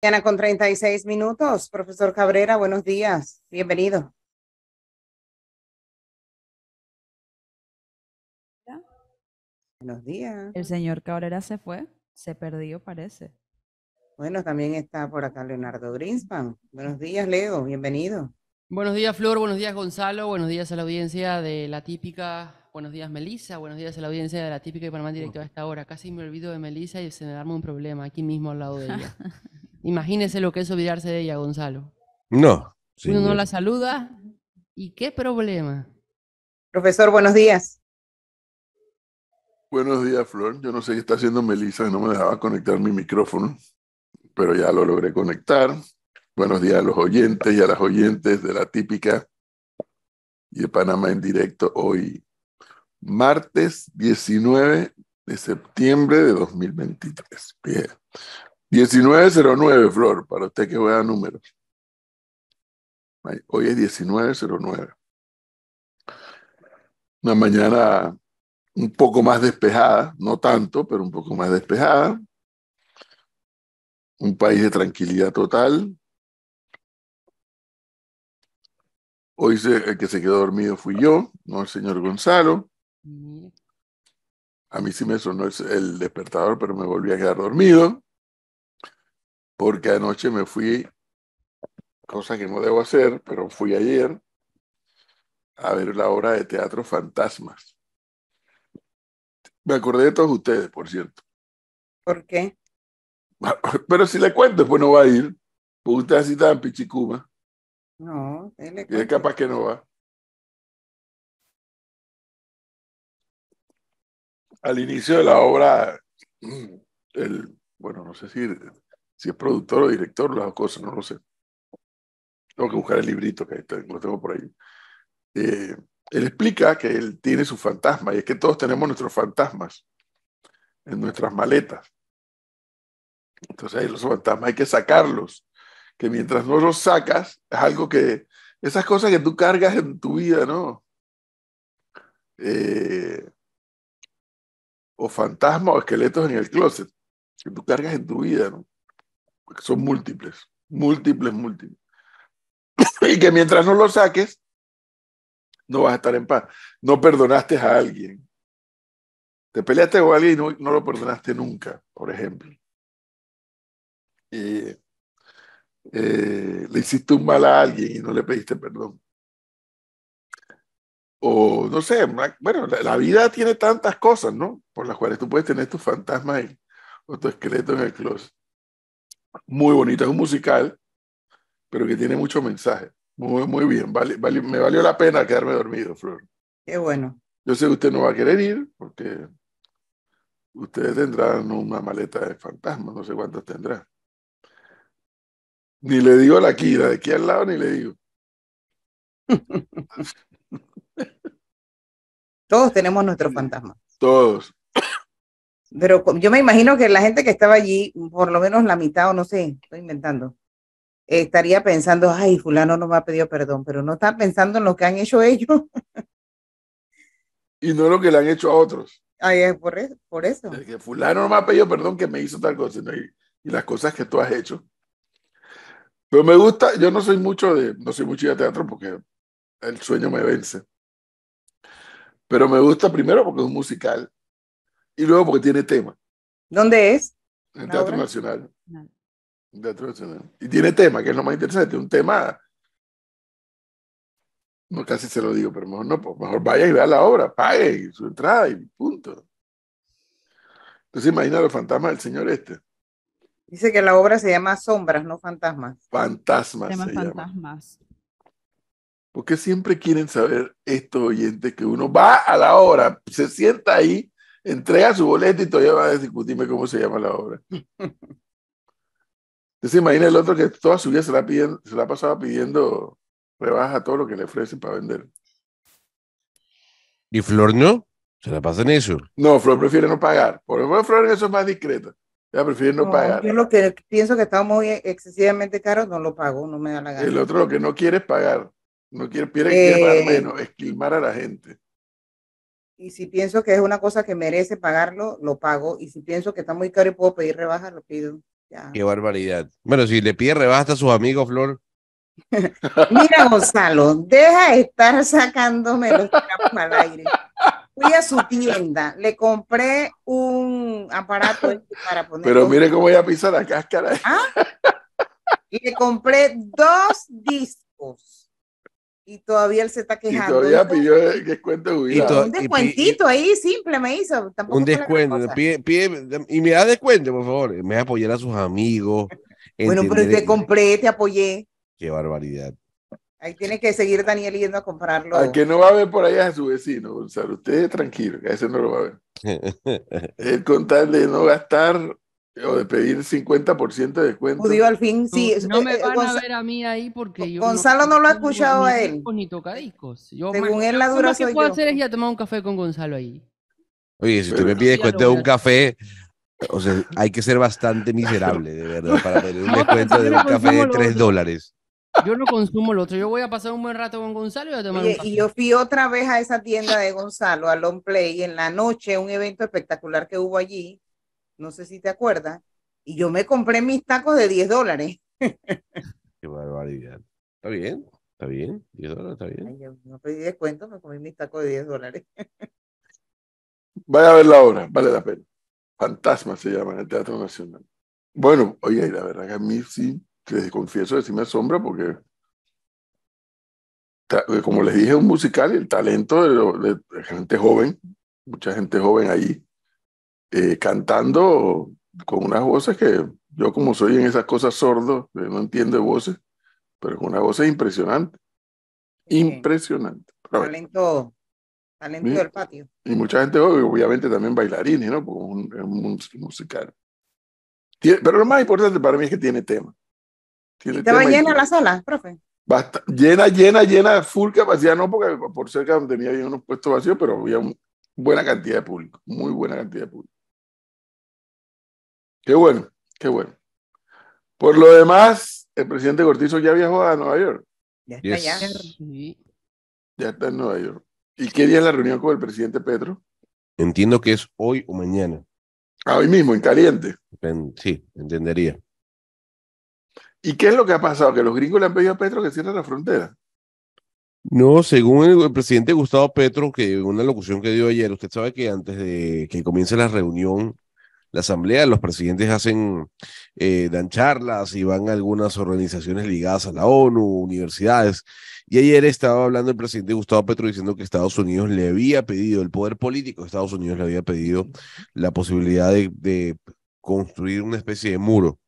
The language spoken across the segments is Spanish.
Diana con 36 minutos. Profesor Cabrera, buenos días. Bienvenido. Buenos días. El señor Cabrera se fue, se perdió, parece. Bueno, también está por acá Leonardo Greenspan. Buenos días, Leo. Bienvenido. Buenos días, Flor. Buenos días, Gonzalo. Buenos días a la audiencia de la típica Buenos días, Melisa. Buenos días a la audiencia de la típica y Panamá en directo a esta hora. Casi me olvido de Melisa y se me arma un problema aquí mismo al lado de ella. Imagínese lo que es olvidarse de ella, Gonzalo. No. Uno no la saluda y qué problema. Profesor, buenos días. Buenos días, Flor. Yo no sé qué está haciendo Melisa, no me dejaba conectar mi micrófono, pero ya lo logré conectar. Buenos días a los oyentes y a las oyentes de la típica y de Panamá en directo hoy martes 19 de septiembre de 2023. Bien. 1909, Flor, para usted que vea números. Hoy es 1909. Una mañana un poco más despejada, no tanto, pero un poco más despejada. Un país de tranquilidad total. Hoy el que se quedó dormido fui yo, no el señor Gonzalo. A mí sí me sonó el despertador, pero me volví a quedar dormido porque anoche me fui, cosa que no debo hacer, pero fui ayer a ver la obra de teatro Fantasmas. Me acordé de todos ustedes, por cierto. ¿Por qué? Pero si le cuento, pues no va a ir. Porque usted así en pichicuma. No, él es capaz que no va. al inicio de la obra, el, bueno, no sé si, si es productor o director, las cosas, no lo sé. Tengo que buscar el librito que lo tengo por ahí. Eh, él explica que él tiene su fantasma y es que todos tenemos nuestros fantasmas en nuestras maletas. Entonces ahí los fantasmas hay que sacarlos, que mientras no los sacas, es algo que, esas cosas que tú cargas en tu vida, ¿no? Eh, o fantasmas o esqueletos en el closet que tú cargas en tu vida, ¿no? Porque son múltiples, múltiples, múltiples. y que mientras no lo saques, no vas a estar en paz. No perdonaste a alguien. Te peleaste con alguien y no, lo perdonaste nunca, por ejemplo. Y, eh, le hiciste un mal a alguien y no le pediste perdón o no sé, bueno, la, vida tiene tantas cosas, ¿no? Por las cuales tú puedes tener tus fantasmas o tu esqueleto en el closet. Muy bonito, es un musical, pero que tiene mucho mensaje. Muy, muy bien, vale, me valió la pena quedarme dormido, Flor. Qué bueno. Yo sé que usted no va a querer ir porque ustedes tendrán una maleta de fantasmas, no sé cuántas tendrán. Ni le digo la Kira, de aquí al lado ni le digo. Todos tenemos nuestros fantasmas. Todos. Pero yo me imagino que la gente que estaba allí, por lo menos la mitad o no sé, estoy inventando, estaría pensando, ay, fulano no me ha pedido perdón, pero no está pensando en lo que han hecho ellos. Y no lo que le han hecho a otros. Ay, es por, eso, por eso. que fulano no me ha pedido perdón que me hizo tal cosa. Y, y, las cosas que tú has hecho. Pero me gusta, yo no soy mucho de, no soy mucho de teatro porque el sueño me vence. Pero me gusta primero porque es un musical y luego porque tiene tema. ¿Dónde es? En el Teatro Nacional. Teatro Nacional. Y tiene tema, que es lo más interesante. Un tema. No casi se lo digo, pero mejor no. Pues, mejor vaya y vea la obra, pague su entrada y punto. Entonces imagina los fantasmas del señor este. Dice que la obra se llama Sombras, no Fantasmas. Fantasmas. Se llama Fantasmas. Porque siempre quieren saber estos oyentes que uno va a la obra, se sienta ahí, entrega su boleto y todavía va a pues discutirme cómo se llama la obra? Entonces imagina el otro que toda su vida se la, se la ha pasado pidiendo rebaja todo lo que le ofrecen para vender. ¿Y Flor no? ¿Se la pasa en eso? No, Flor prefiere no pagar. Por Flor eso es más discreta. Ya prefiere no, pagar. Yo lo que pienso que está muy excesivamente caro, no lo pago, no me da la gana. El otro lo que no quiere es pagar. No quiero quiere eh, menos, esquilmar a la gente. Y si pienso que es una cosa que merece pagarlo, lo pago. Y si pienso que está muy caro y puedo pedir rebaja, lo pido. Ya. Qué barbaridad. Bueno, si le pide rebaja a sus amigos, Flor. Mira, Gonzalo, deja de estar sacándome los trapos al aire. Fui a su tienda, le compré un aparato este para poner. Pero mire cómo ella pisar la cáscara. Ah, le compré dos discos y todavía él se está quejando. Y todavía pidió descuento un descuentito ahí, simple me hizo. un descuento. y me da descuento, por favor. Me apoyar a sus amigos. bueno, pero te compré, te apoyé. Qué barbaridad. Ahí tiene que seguir Daniel yendo a comprarlo. A que no va a ver por allá a su vecino, Gonzalo. Usted tranquilo, que a ese no lo va a ver. el contarle, de no gastar, o de pedir 50% de descuento. al fin, sí. No, me eh, eh, van a ver a mí ahí porque yo. Gonzalo no, lo ha escuchado a él. Ni Según él, la dura que puedo hacer es ir a tomar un café con Gonzalo ahí. Oye, si usted me pide descuento de un café, o sea, hay que ser bastante miserable, de verdad, para pedir un descuento de un café de 3 dólares. Yo no consumo lo otro. Yo voy a pasar un buen rato con Gonzalo y a tomar un café. Y yo fui otra vez a esa tienda de Gonzalo, a Long Play, en la noche, un evento espectacular que hubo allí no sé si te acuerdas, y yo me compré mis tacos de 10 dólares. Qué barbaridad. Está bien, está bien, 10 dólares, está bien. no pedí descuento, me comí mis tacos de 10 dólares. Vaya a ver la obra, vale la pena. Fantasma se llama en el Teatro Nacional. Bueno, oye, la verdad que a mí sí, les confieso sí me asombra porque, como les dije, es un musical el talento de, de gente joven, mucha gente joven ahí, eh, cantando con unas voces que yo como soy en esas cosas sordo, eh, no entiendo voces, pero es una voz impresionante. Impresionante. talento, talento del patio. Y mucha gente, obviamente, también bailarines, ¿no? Porque un, musical. pero lo más importante para mí es que tiene tema. Tiene tema llena la sala, profe? llena, llena, llena, full capacidad, no porque por cerca donde tenía había unos puestos vacíos, pero había buena cantidad de público, muy buena cantidad de público. Qué bueno, qué bueno. Por lo demás, el presidente Cortizo ya viajó a Nueva York. Ya está allá. Ya está en Nueva York. ¿Y qué día es la reunión con el presidente Petro? Entiendo que es hoy o mañana. Ah, hoy mismo, en caliente. sí, entendería. ¿Y qué es lo que ha pasado? Que los gringos le han pedido a Petro que cierre la frontera. No, según el, presidente Gustavo Petro, que una locución que dio ayer, usted sabe que antes de que comience la reunión la asamblea, los presidentes hacen, eh, dan charlas y van a algunas organizaciones ligadas a la ONU, universidades. Y ayer estaba hablando el presidente Gustavo Petro diciendo que Estados Unidos le había pedido, el poder político Estados Unidos le había pedido la posibilidad de, construir una especie de muro.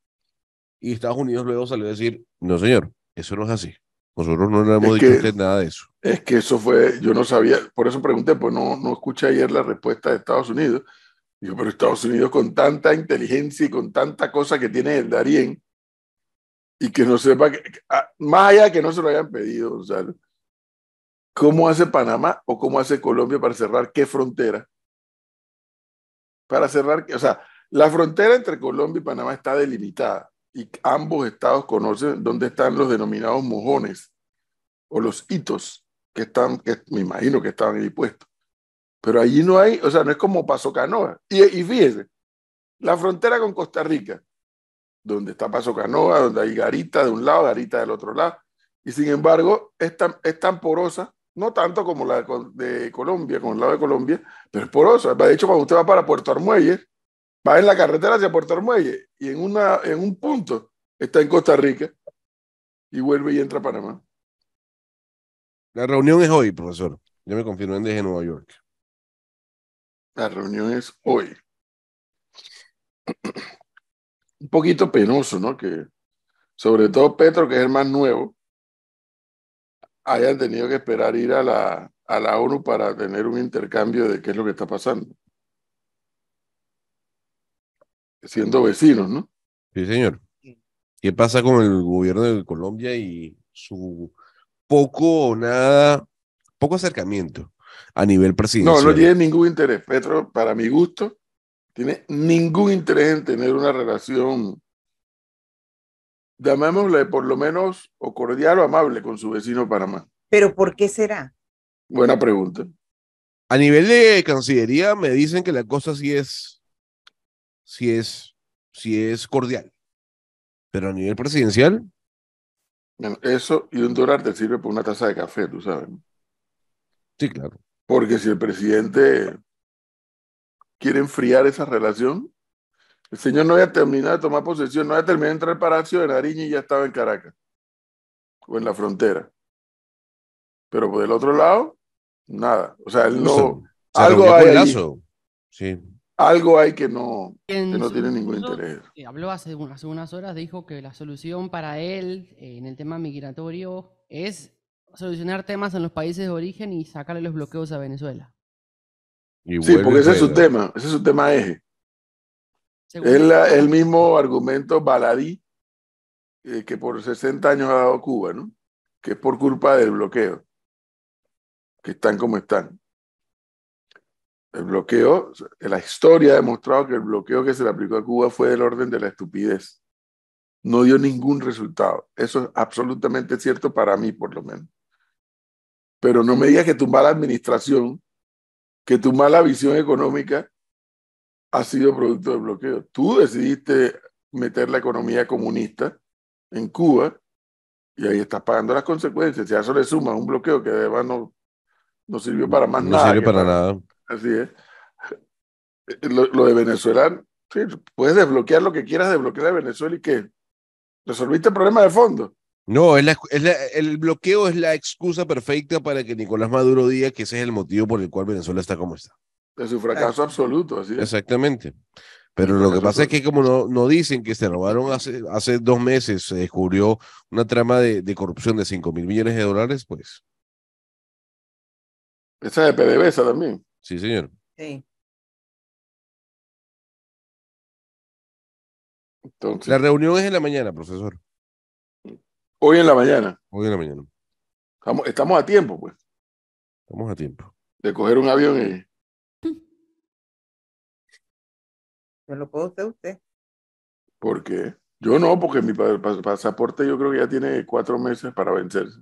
Y Estados Unidos luego salió a decir, no señor, eso no es así. Nosotros no le hemos dicho nada de eso. Es que eso fue, yo no sabía, por eso pregunté, pues no, no escuché ayer la respuesta de Estados Unidos. Digo, pero Estados Unidos con tanta inteligencia y con tanta cosa que tiene el Darien, y que no sepa, ah, más allá que no se lo hayan pedido, sea, ¿cómo hace Panamá o cómo hace Colombia para cerrar qué frontera? Para cerrar, o sea, la frontera entre Colombia y Panamá está delimitada y ambos estados conocen dónde están los denominados mojones o los hitos que están, que me imagino que estaban ahí puestos. Pero allí no hay, o sea, no es como Paso Canoa. Y, y fíjese, la frontera con Costa Rica, donde está Paso Canoa, donde hay garita de un lado, garita del otro lado, y sin embargo es tan, es tan porosa, no tanto como la de Colombia, con el lado de Colombia, pero es porosa. De hecho, cuando usted va para Puerto Armuelles, va en la carretera hacia Puerto Armuelles y en, una, en un punto está en Costa Rica y vuelve y entra a Panamá. La reunión es hoy, profesor. Yo me en desde Nueva York. La reunión es hoy. Un poquito penoso, ¿no? Que sobre todo Petro, que es el más nuevo, hayan tenido que esperar ir a la, a la ONU para tener un intercambio de qué es lo que está pasando. Siendo vecinos, ¿no? Sí, señor. ¿Qué pasa con el gobierno de Colombia y su poco o nada, poco acercamiento a nivel presidencial. No, no tiene ningún interés. Petro, para mi gusto, tiene ningún interés en tener una relación, llamémosle por lo menos, o cordial o amable con su vecino Panamá. ¿Pero por qué será? Buena pregunta. A nivel de Cancillería me dicen que la cosa sí es, si es, sí es cordial. Pero a nivel presidencial. eso y un dólar te sirve por una taza de café, tú sabes. Sí, claro. Porque si el presidente quiere enfriar esa relación, el señor no había terminado de tomar posesión, no había terminado de entrar al Palacio de Nariño y ya estaba en Caracas o en la frontera. Pero por el otro lado, nada. O sea, él no. algo hay. sí. Algo hay que no, que no tiene ningún interés. Eh, habló hace, hace, unas horas, dijo que la solución para él eh, en el tema migratorio es solucionar temas en los países de origen y sacarle los bloqueos a Venezuela. sí, porque ese es su tema, ese es su tema eje. Es el mismo argumento baladí eh, que por 60 años ha dado Cuba, ¿no? Que es por culpa del bloqueo, que están como están. El bloqueo, la historia ha demostrado que el bloqueo que se le aplicó a Cuba fue del orden de la estupidez. No dio ningún resultado. Eso es absolutamente cierto para mí, por lo menos. Pero no me digas que tu mala administración, que tu mala visión económica ha sido producto del bloqueo. Tú decidiste meter la economía comunista en Cuba y ahí estás pagando las consecuencias. Si a eso le sumas un bloqueo que además no, no sirvió para más nada. No sirvió para nada. Así es. Lo, de Venezuela, puedes desbloquear lo que quieras desbloquear de Venezuela y qué? resolviste el problema de fondo. No, es el bloqueo es la excusa perfecta para que Nicolás Maduro diga que ese es el motivo por el cual Venezuela está como está. Es un fracaso absoluto, así es. Exactamente. Pero lo que pasa es que como no, no dicen que se robaron hace, hace dos meses, se descubrió una trama de, corrupción de 5 mil millones de dólares, pues... Esa de PDVSA también. Sí, señor. Sí. la reunión es en la mañana, profesor. Hoy en la mañana. Hoy en la mañana. Estamos, estamos a tiempo, pues. Estamos a tiempo. De coger un avión y. lo puedo usted usted. ¿Por qué? Yo no, porque mi pasaporte yo creo que ya tiene cuatro meses para vencerse.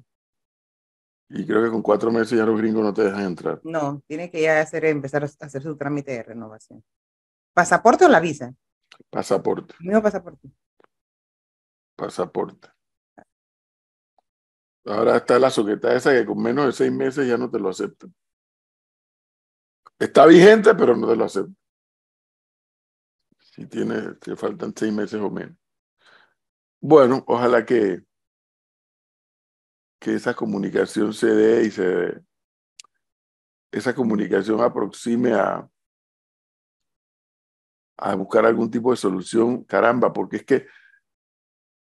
Y creo que con cuatro meses ya los gringos no te dejan entrar. No, tiene que ya hacer, empezar a hacer su trámite de renovación. ¿Pasaporte o la visa? Pasaporte. Mismo pasaporte. Pasaporte. Ahora está la soqueta esa que con menos de seis meses ya no te lo aceptan. Está vigente, pero no te lo aceptan. Si tiene te faltan seis meses o menos. Bueno, ojalá que, esa comunicación se dé y se dé. esa comunicación aproxime a, a buscar algún tipo de solución, caramba, porque es que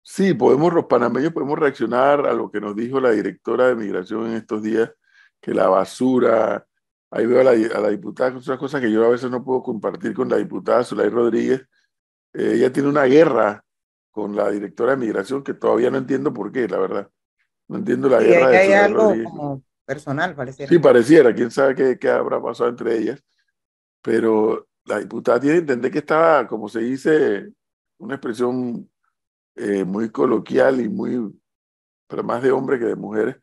Sí, podemos, los panameños podemos reaccionar a lo que nos dijo la directora de migración en estos días, que la basura, ahí veo a la, diputada la diputada, otras cosas que yo a veces no puedo compartir con la diputada Zulay Rodríguez, eh, ella tiene una guerra con la directora de migración que todavía no entiendo por qué, la verdad. No entiendo la guerra. de hay algo personal, pareciera. Sí, pareciera, quién sabe qué, qué habrá pasado entre ellas, pero la diputada tiene que entender que estaba, como se dice, una expresión eh, muy coloquial y muy, pero más de hombres que de mujeres,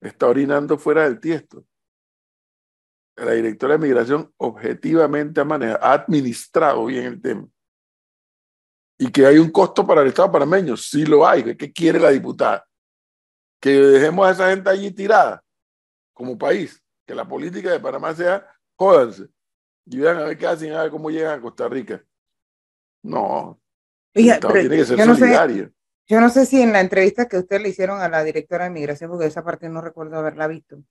está orinando fuera del tiesto. La directora de migración objetivamente ha, manejado, ha administrado bien el tema. Y que hay un costo para el Estado panameño, sí lo hay. ¿Qué quiere la diputada? Que dejemos a esa gente allí tirada como país. Que la política de Panamá sea, jódanse. Y vean a ver qué hacen, a ver cómo llegan a Costa Rica. No, yo No sé, si en la entrevista que usted le hicieron a la directora de migración, porque esa parte no recuerdo haberla visto,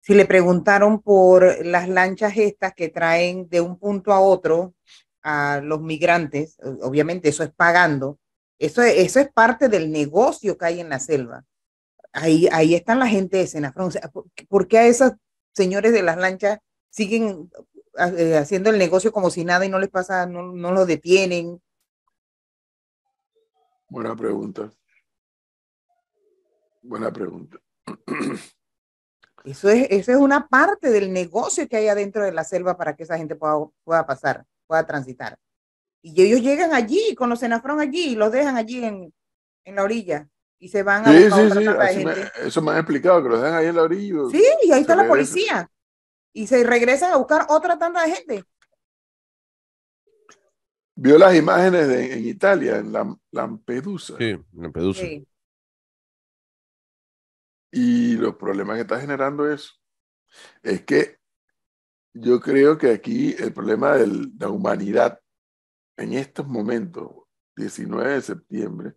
si le preguntaron por las lanchas estas que traen de un punto a otro a los migrantes, obviamente eso es pagando, eso, eso es parte del negocio que hay en la selva. Ahí, ahí están la gente de Senafrón. ¿Por qué a esos señores de las lanchas siguen eh, haciendo el negocio como si nada y no les pasa, no, no los detienen? Buena pregunta. Buena pregunta. Eso es, eso es una parte del negocio que hay adentro de la selva para que esa gente pueda, pueda pasar, pueda transitar. Y ellos llegan allí, con los cenafrón allí, y los dejan allí en, en la orilla y se van a sí, sí, sí. eso me han explicado, que los dejan ahí en la orilla. Sí, y ahí está la policía. Y se regresan a buscar otra tanda de gente. Vio las imágenes en Italia, en Lampedusa. Sí, Lampedusa. Y los problemas que está generando eso es que yo creo que aquí el problema de la humanidad en estos momentos, 19 de septiembre,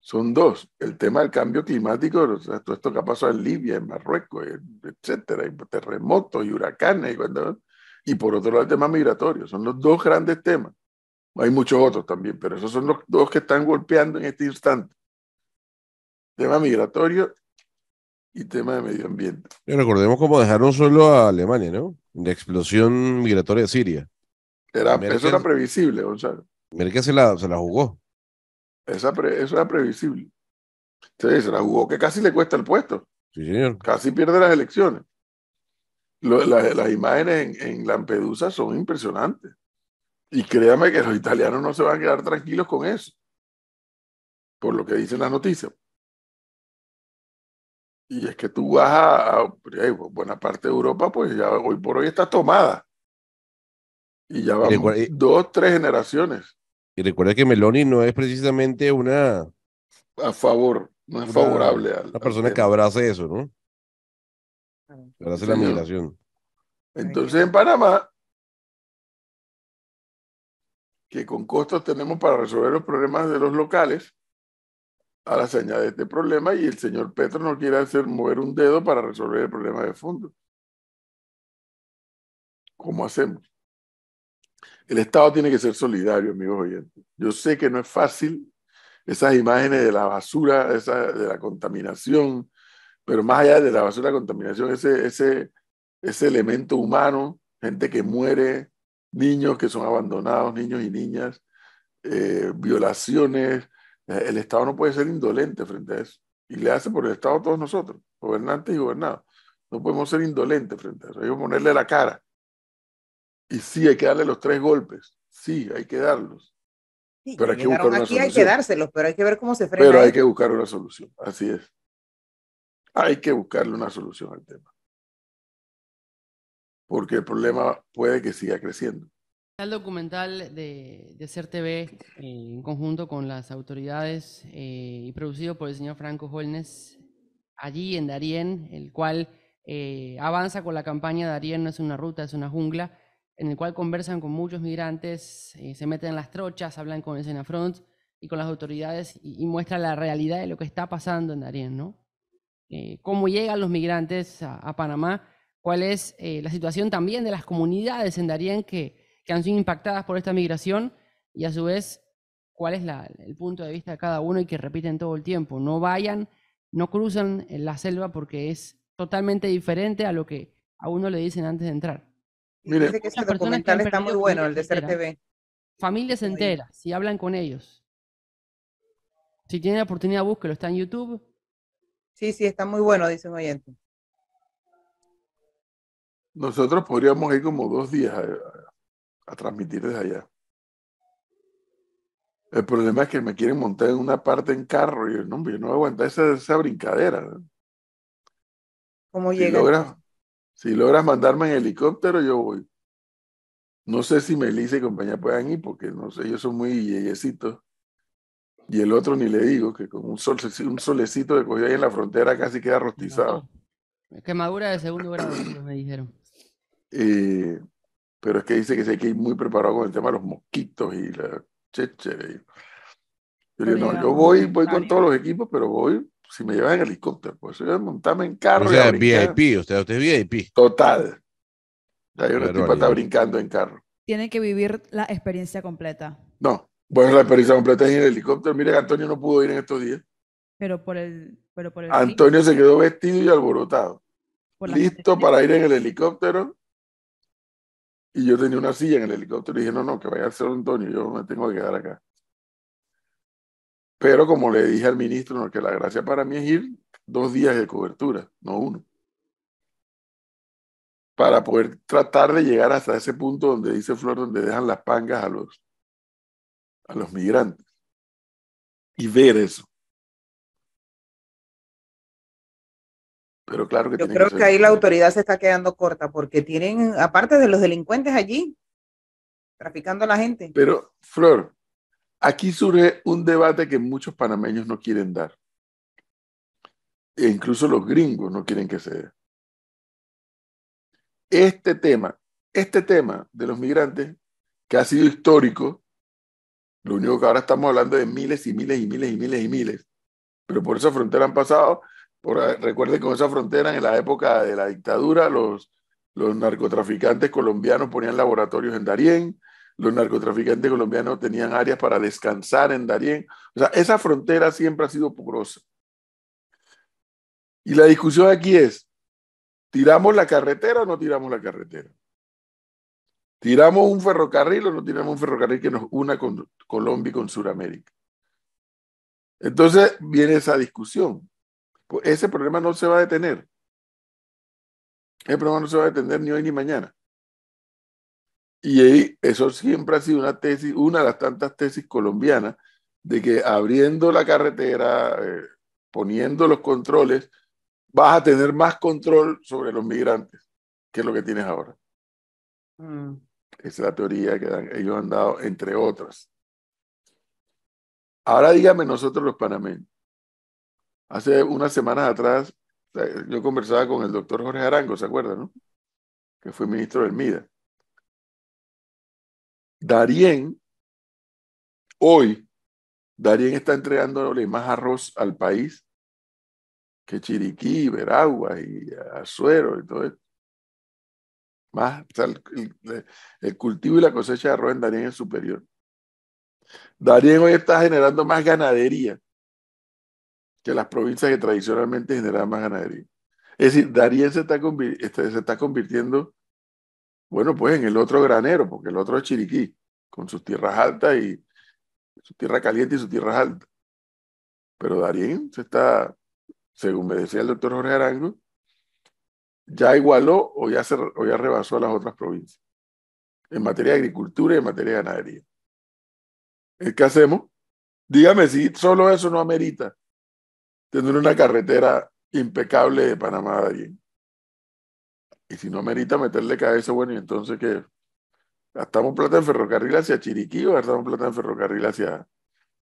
son dos. El tema del cambio climático, todo esto que ha pasado en Libia, en Marruecos, etcétera, y terremotos y huracanes, y, cuando, y por otro lado el tema migratorio, son los dos grandes temas. Hay muchos otros también, pero esos son los dos que están golpeando en este instante. Tema migratorio y tema de medio ambiente. Y recordemos cómo dejaron solo a Alemania, ¿no? La explosión migratoria de Siria. eso era previsible, Gonzalo. Merkel se la, se la jugó. eso era previsible. se la jugó, que casi le cuesta el puesto. Sí, señor. Casi pierde las elecciones. las imágenes en, en Lampedusa son impresionantes. Y créame que los italianos no se van a quedar tranquilos con eso, por lo que dicen las noticias. Y es que tú vas a, buena parte de Europa, pues ya hoy por hoy está tomada. Y ya vamos dos, tres generaciones. Y recuerda que Meloni no es precisamente una... A favor, no es favorable. A, la persona que abrace eso, ¿no? Ah. abrace la migración. Entonces en Panamá que con costos tenemos para resolver los problemas de los locales, ahora se añade este problema y el señor Petro no quiere hacer mover un dedo para resolver el problema de fondo. ¿Cómo hacemos? El Estado tiene que ser solidario, amigos oyentes. Yo sé que no es fácil esas imágenes de la basura, de la contaminación, pero más allá de la basura, la contaminación, ese, ese, ese elemento humano, gente que muere, niños que son abandonados, niños y niñas, eh, violaciones. Eh, el Estado no puede ser indolente frente a eso. Y le hace por el Estado a todos nosotros, gobernantes y gobernados. No podemos ser indolentes frente a eso. Hay que ponerle la cara. Y sí, hay que darle los tres golpes. Sí, hay que darlos. pero hay que aquí hay que dárselos, pero hay que ver cómo se Pero hay que buscar una solución, así es. Hay que buscarle una solución al tema porque el problema puede que siga creciendo. El documental de, de Ser TV, eh, en conjunto con las autoridades eh, y producido por el señor Franco Holmes, allí en Darien, el cual eh, avanza con la campaña Darien no es una ruta, es una jungla, en el cual conversan con muchos migrantes, se meten en las trochas, hablan con el Senafront y con las autoridades y, muestra la realidad de lo que está pasando en Darien, ¿no? cómo llegan los migrantes a, a Panamá cuál es eh, la situación también de las comunidades en Darien que, han sido impactadas por esta migración y a su vez cuál es el punto de vista de cada uno y que repiten todo el tiempo. No vayan, no cruzan eh, la selva porque es totalmente diferente a lo que a uno le dicen antes de entrar. Mire, Dice que ese documental está muy bueno, el de Ser TV. Familias enteras, si hablan con ellos. Si tienen la oportunidad, búsquelo, está en YouTube. Sí, sí, está muy bueno, dice un oyente. Nosotros podríamos ir como dos días a, transmitir desde allá. El problema es que me quieren montar en una parte en carro y yo no, no voy a aguantar esa, brincadera. ¿Cómo si llega? Logras, si logras mandarme en helicóptero, yo voy. No sé si Melissa y compañía puedan ir porque ellos son muy yeyecitos. Y el otro ni le digo, que con un, sol, un solecito de cogió ahí en la frontera casi queda rostizado. Quemadura de segundo grado, me dijeron. Eh, pero es que dice que hay que ir muy preparado con el tema de los mosquitos y la cheche Yo no, yo voy, voy con todos los equipos, pero voy si me llevan en helicóptero, pues yo montarme en carro. O sea, VIP, usted es VIP. Total. Ya una tipa que brincando en carro. Tiene que vivir la experiencia completa. No, bueno, la experiencia completa es en el helicóptero. Mire, Antonio no pudo ir en estos días. Pero por el... Pero por el Antonio se quedó vestido y alborotado. Listo para ir en el helicóptero y yo tenía una silla en el helicóptero y dije, no, no, que vaya a ser Antonio, yo me tengo que quedar acá. Pero como le dije al ministro, no, que la gracia para mí es ir dos días de cobertura, no uno. Para poder tratar de llegar hasta ese punto donde dice Flor, donde dejan las pangas a los, a los migrantes. Y ver eso. Pero claro que Yo creo que, ahí la autoridad se está quedando corta porque tienen, aparte de los delincuentes allí, traficando a la gente. Pero, Flor, aquí surge un debate que muchos panameños no quieren dar. E incluso los gringos no quieren que se dé. Este tema, este tema de los migrantes, que ha sido histórico, lo único que ahora estamos hablando de miles y miles y miles y miles y miles, pero por esa frontera han pasado por, recuerden con esa frontera, en la época de la dictadura, los, los narcotraficantes colombianos ponían laboratorios en Darién, los narcotraficantes colombianos tenían áreas para descansar en Darién. O sea, esa frontera siempre ha sido porosa. Y la discusión aquí es, ¿tiramos la carretera o no tiramos la carretera? ¿Tiramos un ferrocarril o no tiramos un ferrocarril que nos una con Colombia y con Sudamérica? Entonces viene esa discusión ese problema no se va a detener. Ese problema no se va a detener ni hoy ni mañana. Y ahí, eso siempre ha sido una tesis, una de las tantas tesis colombianas, de que abriendo la carretera, eh, poniendo los controles, vas a tener más control sobre los migrantes que lo que tienes ahora. Mm. Esa es la teoría que ellos han dado, entre otras. Ahora dígame nosotros los panameños. Hace unas semanas atrás yo conversaba con el doctor Jorge Arango, ¿se acuerda, No? Que fue ministro del MIDA. Darien, hoy, Darien está entregándole más arroz al país que Chiriquí, Veragua y Azuero y todo eso. Más, el, el, cultivo y la cosecha de arroz en Darien es superior. Darien hoy está generando más ganadería que las provincias que tradicionalmente generaban más ganadería. Es decir, Darien se está, este, se está convirtiendo, bueno, pues en el otro granero, porque el otro es Chiriquí, con sus tierras altas y su tierra caliente y sus tierras altas. Pero Darien se está, según me decía el doctor Jorge Arango, ya igualó o ya, se, o ya rebasó a las otras provincias en materia de agricultura y en materia de ganadería. ¿Qué hacemos? Dígame si solo eso no amerita tener una carretera impecable de Panamá a Darien. Y si no amerita meterle cabeza, bueno, y entonces que gastamos plata en ferrocarril hacia Chiriquí o gastamos plata en ferrocarril hacia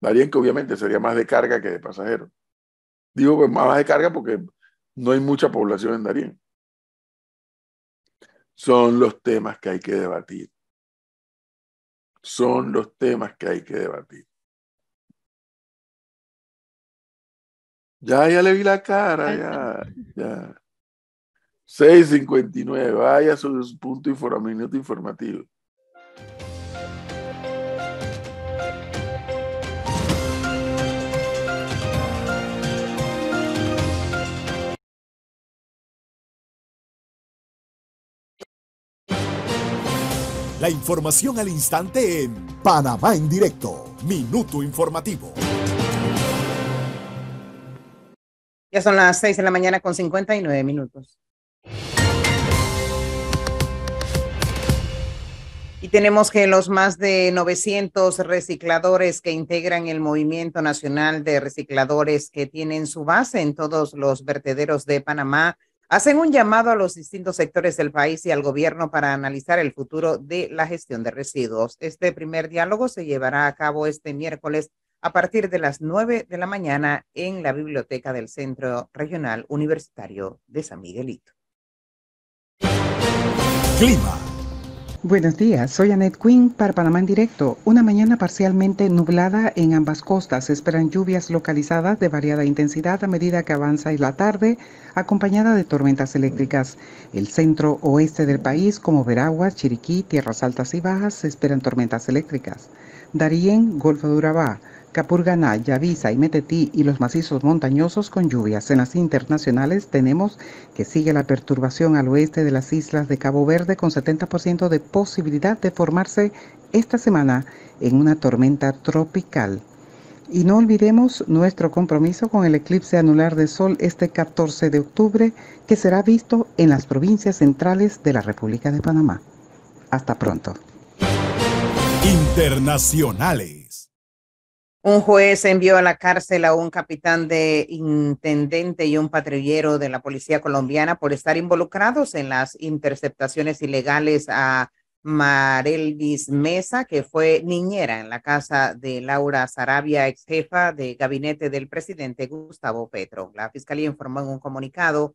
Darien, que obviamente sería más de carga que de pasajeros. Digo pues más de carga porque no hay mucha población en Darien. Son los temas que hay que debatir. Son los temas que hay que debatir. Ya, ya le vi la cara, ya, ya. 6.59, vaya a su punto minuto informativo. La información al instante en Panamá en directo, minuto informativo. Ya son las 6 de la mañana con 59 minutos. Y tenemos que los más de 900 recicladores que integran el Movimiento Nacional de Recicladores que tienen su base en todos los vertederos de Panamá hacen un llamado a los distintos sectores del país y al gobierno para analizar el futuro de la gestión de residuos. Este primer diálogo se llevará a cabo este miércoles a partir de las 9 de la mañana en la biblioteca del Centro Regional Universitario de San Miguelito. Clima. Buenos días, soy Annette Quinn para Panamá en directo. Una mañana parcialmente nublada en ambas costas. Se esperan lluvias localizadas de variada intensidad a medida que avanza la tarde, acompañada de tormentas eléctricas. El centro oeste del país, como Veraguas, Chiriquí, Tierras Altas y Bajas, se esperan tormentas eléctricas. Darien, Golfo de Urabá. Capurganá, Yavisa y Metetí y los macizos montañosos con lluvias. En las internacionales tenemos que sigue la perturbación al oeste de las islas de Cabo Verde con 70% de posibilidad de formarse esta semana en una tormenta tropical. Y no olvidemos nuestro compromiso con el eclipse anular de sol este 14 de octubre, que será visto en las provincias centrales de la República de Panamá. Hasta pronto. Internacionales. Un juez envió a la cárcel a un capitán de intendente y un patrullero de la policía colombiana por estar involucrados en las interceptaciones ilegales a Marelvis Mesa, que fue niñera en la casa de Laura Sarabia, ex jefa de gabinete del presidente Gustavo Petro. La fiscalía informó en un comunicado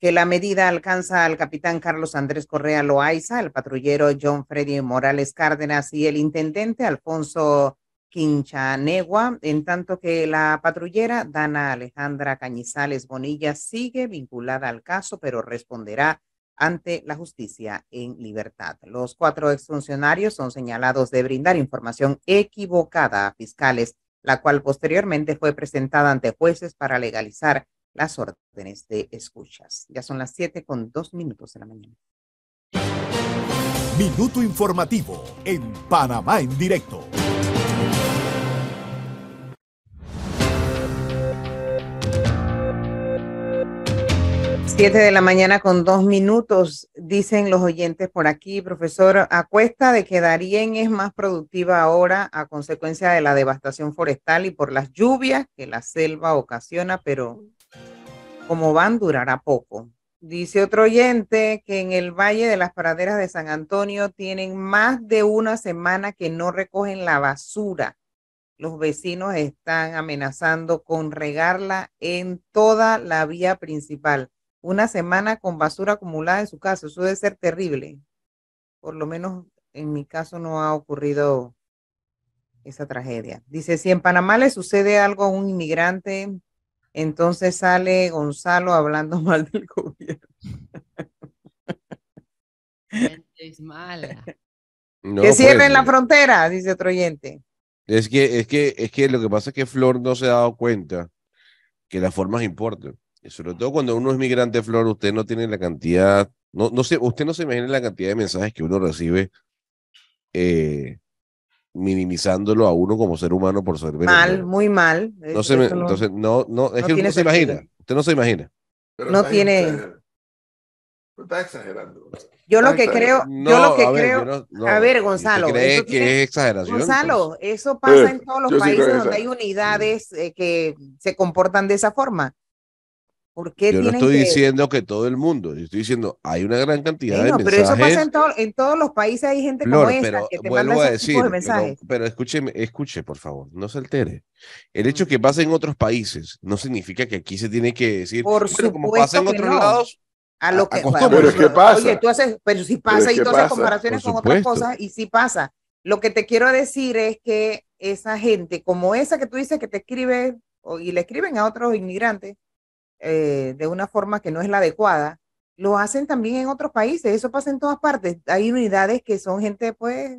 que la medida alcanza al capitán Carlos Andrés Correa Loaiza, el patrullero John Freddy Morales Cárdenas y el intendente Alfonso Quinchanegua, en tanto que la patrullera Dana Alejandra Cañizales Bonilla sigue vinculada al caso, pero responderá ante la justicia en libertad. Los cuatro exfuncionarios son señalados de brindar información equivocada a fiscales, la cual posteriormente fue presentada ante jueces para legalizar las órdenes de escuchas. Ya son las siete con dos minutos de la mañana. Minuto informativo en Panamá en directo. Siete de la mañana con dos minutos, dicen los oyentes por aquí, profesor, acuesta de que Darien es más productiva ahora a consecuencia de la devastación forestal y por las lluvias que la selva ocasiona, pero como van durará poco. Dice otro oyente que en el Valle de las Praderas de San Antonio tienen más de una semana que no recogen la basura. Los vecinos están amenazando con regarla en toda la vía principal una semana con basura acumulada en su casa. Eso debe ser terrible. Por lo menos en mi caso no ha ocurrido esa tragedia. Dice, si en Panamá le sucede algo a un inmigrante, entonces sale Gonzalo hablando mal del gobierno. Es mala. que cierren pues, la eh, frontera, dice otro oyente. Es que, es, que, es que lo que pasa es que Flor no se ha dado cuenta que las formas importan sobre todo cuando uno es migrante, Flor, usted no tiene la cantidad, no, no usted no se imagina la cantidad de mensajes que uno recibe eh, minimizándolo a uno como ser humano por ser Mal, muy mal. Eh, no entonces, no, no, es que no se imagina, usted no se imagina. no tiene... está exagerando. Yo lo que creo, yo lo que a ver, creo, a ver, Gonzalo. es exageración? Gonzalo, eso pasa eh, en todos los países donde hay unidades mm. que se comportan de esa forma yo no estoy diciendo que todo el mundo, yo estoy diciendo hay una gran cantidad de Pero eso pasa en, en, todos los países, hay gente como esta que te vuelvo manda a decir, mensajes. Pero, escúcheme, escuche, por favor, no se altere. El hecho mm. que pase en otros países no significa que aquí se tiene que decir, pero como pasa en otros lados. A lo que, pero pasa. pero si pasa y todas comparaciones con otras cosas y si pasa. Lo que te quiero decir es que esa gente, como esa que tú dices que te escribe y le escriben a otros inmigrantes, eh, de una forma que no es la adecuada, lo hacen también en otros países, eso pasa en todas partes. Hay unidades que son gente pues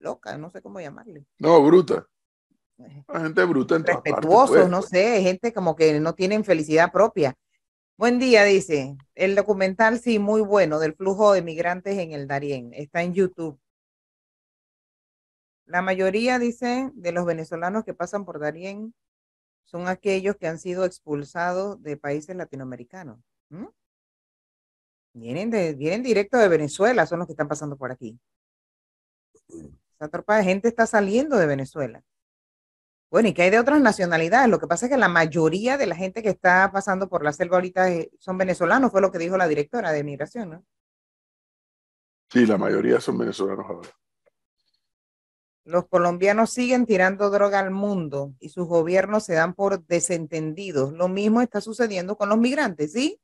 loca, no sé cómo llamarle. No, bruta. La eh, gente bruta en Respetuosos, pues. no sé, gente como que no tienen felicidad propia. Buen día, dice. El documental, sí, muy bueno, del flujo de migrantes en el Darién. Está en YouTube. La mayoría, dicen, de los venezolanos que pasan por Darién son aquellos que han sido expulsados de países latinoamericanos. Vienen, vienen directo de Venezuela, son los que están pasando por aquí. Esa tropa de gente está saliendo de Venezuela. Bueno, y que hay de otras nacionalidades. Lo que pasa es que la mayoría de la gente que está pasando por la selva ahorita eh, son venezolanos, fue lo que dijo la directora de migración, ¿no? Sí, la mayoría son venezolanos ahora. Los colombianos siguen tirando droga al mundo y sus gobiernos se dan por desentendidos. Lo mismo está sucediendo con los migrantes, ¿sí?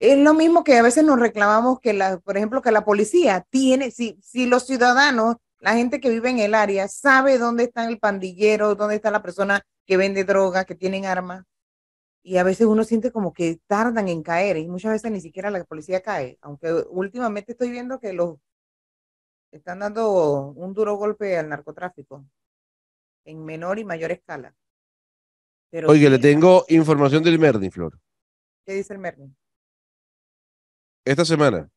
Es lo mismo que a veces nos reclamamos que, la, por ejemplo, que la policía tiene, si, si los ciudadanos, la gente que vive en el área, sabe dónde está el pandillero, dónde está la persona que vende droga, que tienen armas, y a veces uno siente como que tardan en caer y muchas veces ni siquiera la policía cae, aunque últimamente estoy viendo que los están dando un duro golpe al narcotráfico en menor y mayor escala. Oye, le tengo información del Merni, Flor. ¿Qué dice el Merni? Esta semana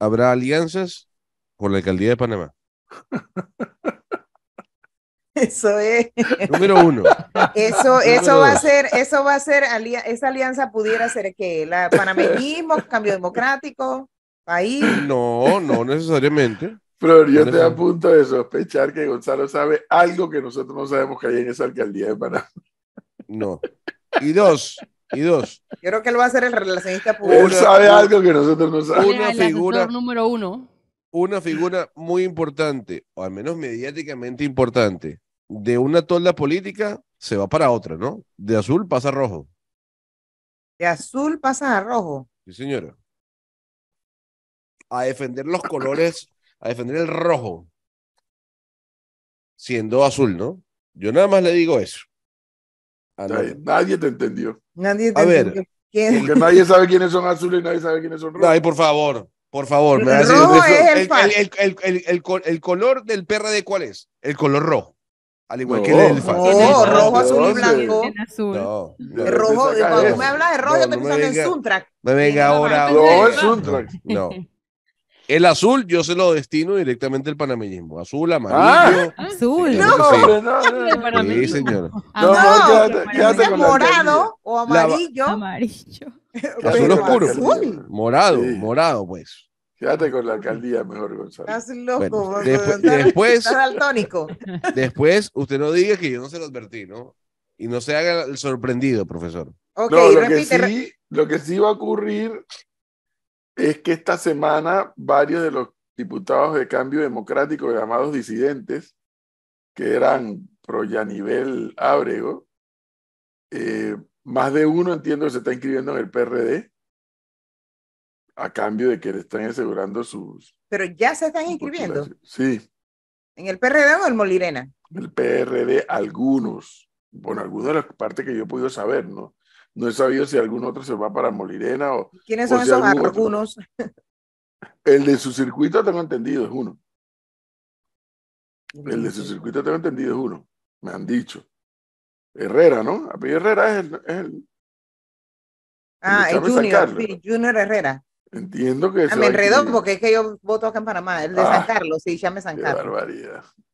habrá alianzas con la alcaldía de Panamá. Eso es. Número uno. Eso, eso va a ser, eso va a ser, esa alianza pudiera ser que la panameñismo, cambio democrático. Ahí. No, no necesariamente. Pero yo estoy a punto de sospechar que Gonzalo sabe algo que nosotros no sabemos que hay en esa alcaldía de Pará. No. Y dos, y dos. creo que él va a ser el relacionista público. Él sabe algo que nosotros no sabemos. Una figura. número uno. Una figura muy importante, o al menos mediáticamente importante, de una tolda política se va para otra, ¿no? De azul pasa a rojo. De azul pasa a rojo. Sí, señora a defender los colores, a defender el rojo, siendo azul, ¿no? Yo nada más le digo eso. Ah, nadie, te entendió. Nadie te a ver. nadie sabe quiénes son azules y nadie sabe quiénes son rojos. Ay, por favor, por favor. Me el, rojo es el, el, el, color del PRD, ¿cuál es? El color rojo. Al igual que el elfa. No, rojo, azul y blanco. No, el rojo, cuando me hablas de rojo, yo te pensando en Suntrack. No venga ahora. No, es Suntrack. No. El azul yo se lo destino directamente al panameñismo. Azul, amarillo. Ah, ah, azul. no, no, no, no, Sí, No, ah, morado o amarillo. Amarillo. Azul oscuro. Azul. Morado, morado, pues. Quédate con la alcaldía mejor, Gonzalo. Estás loco. Bueno, después, Después, usted no diga que yo no se lo advertí, ¿no? Y no se haga el sorprendido, profesor. Okay, lo, que sí, lo que sí va a ocurrir es que esta semana varios de los diputados de cambio democrático llamados disidentes, que eran pro Yanivel Ábrego, eh, más de uno entiendo se está inscribiendo en el PRD a cambio de que le están asegurando sus... Pero ya se están inscribiendo. Sí. ¿En el PRD o en el Molirena? En El PRD, algunos. Bueno, algunos de las partes que yo he podido saber, ¿no? No he sabido si algún otro se va para Molirena o... ¿Quiénes son esos algunos? El de su circuito, tengo entendido, es uno. El de su circuito, tengo entendido, es uno. Me han dicho. Herrera, ¿no? Herrera es el... ah, el Junior, Junior Herrera. Entiendo que... Ah, es me enredó porque es que yo voto acá en Panamá, el de San ah, Carlos, sí, llame San Carlos.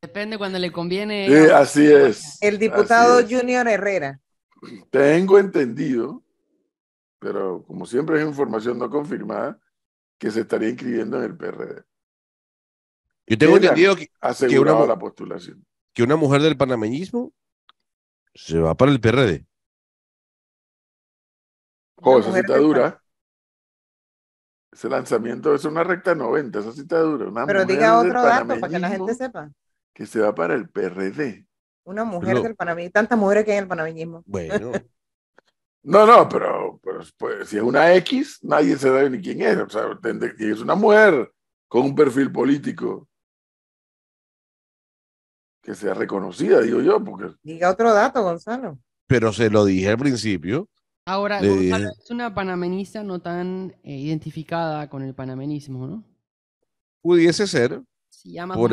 Depende cuando le conviene. Sí, eh, así es. El diputado Junior Herrera. Tengo entendido, pero como siempre es información no confirmada, que se estaría inscribiendo en el PRD. Yo tengo entendido que, una, la postulación. que una mujer del panameñismo se va para el PRD. Oh, esa cita dura. Ese lanzamiento es una recta 90, esa cita dura. Pero diga otro dato para que la gente sepa. Que se va para el PRD. Una pues mujer del panameñismo, tantas mujeres que hay en el panameñismo. Bueno. no, no, pero pues, si es una X, nadie se sabe ni quién es. O sea, es una mujer con un perfil político que sea reconocida, digo yo, porque... Diga otro dato, Gonzalo. Pero se lo dije al principio. Ahora, es una panamenista no tan eh, identificada con el panamenismo, ¿no? Pudiese ser. Si llama por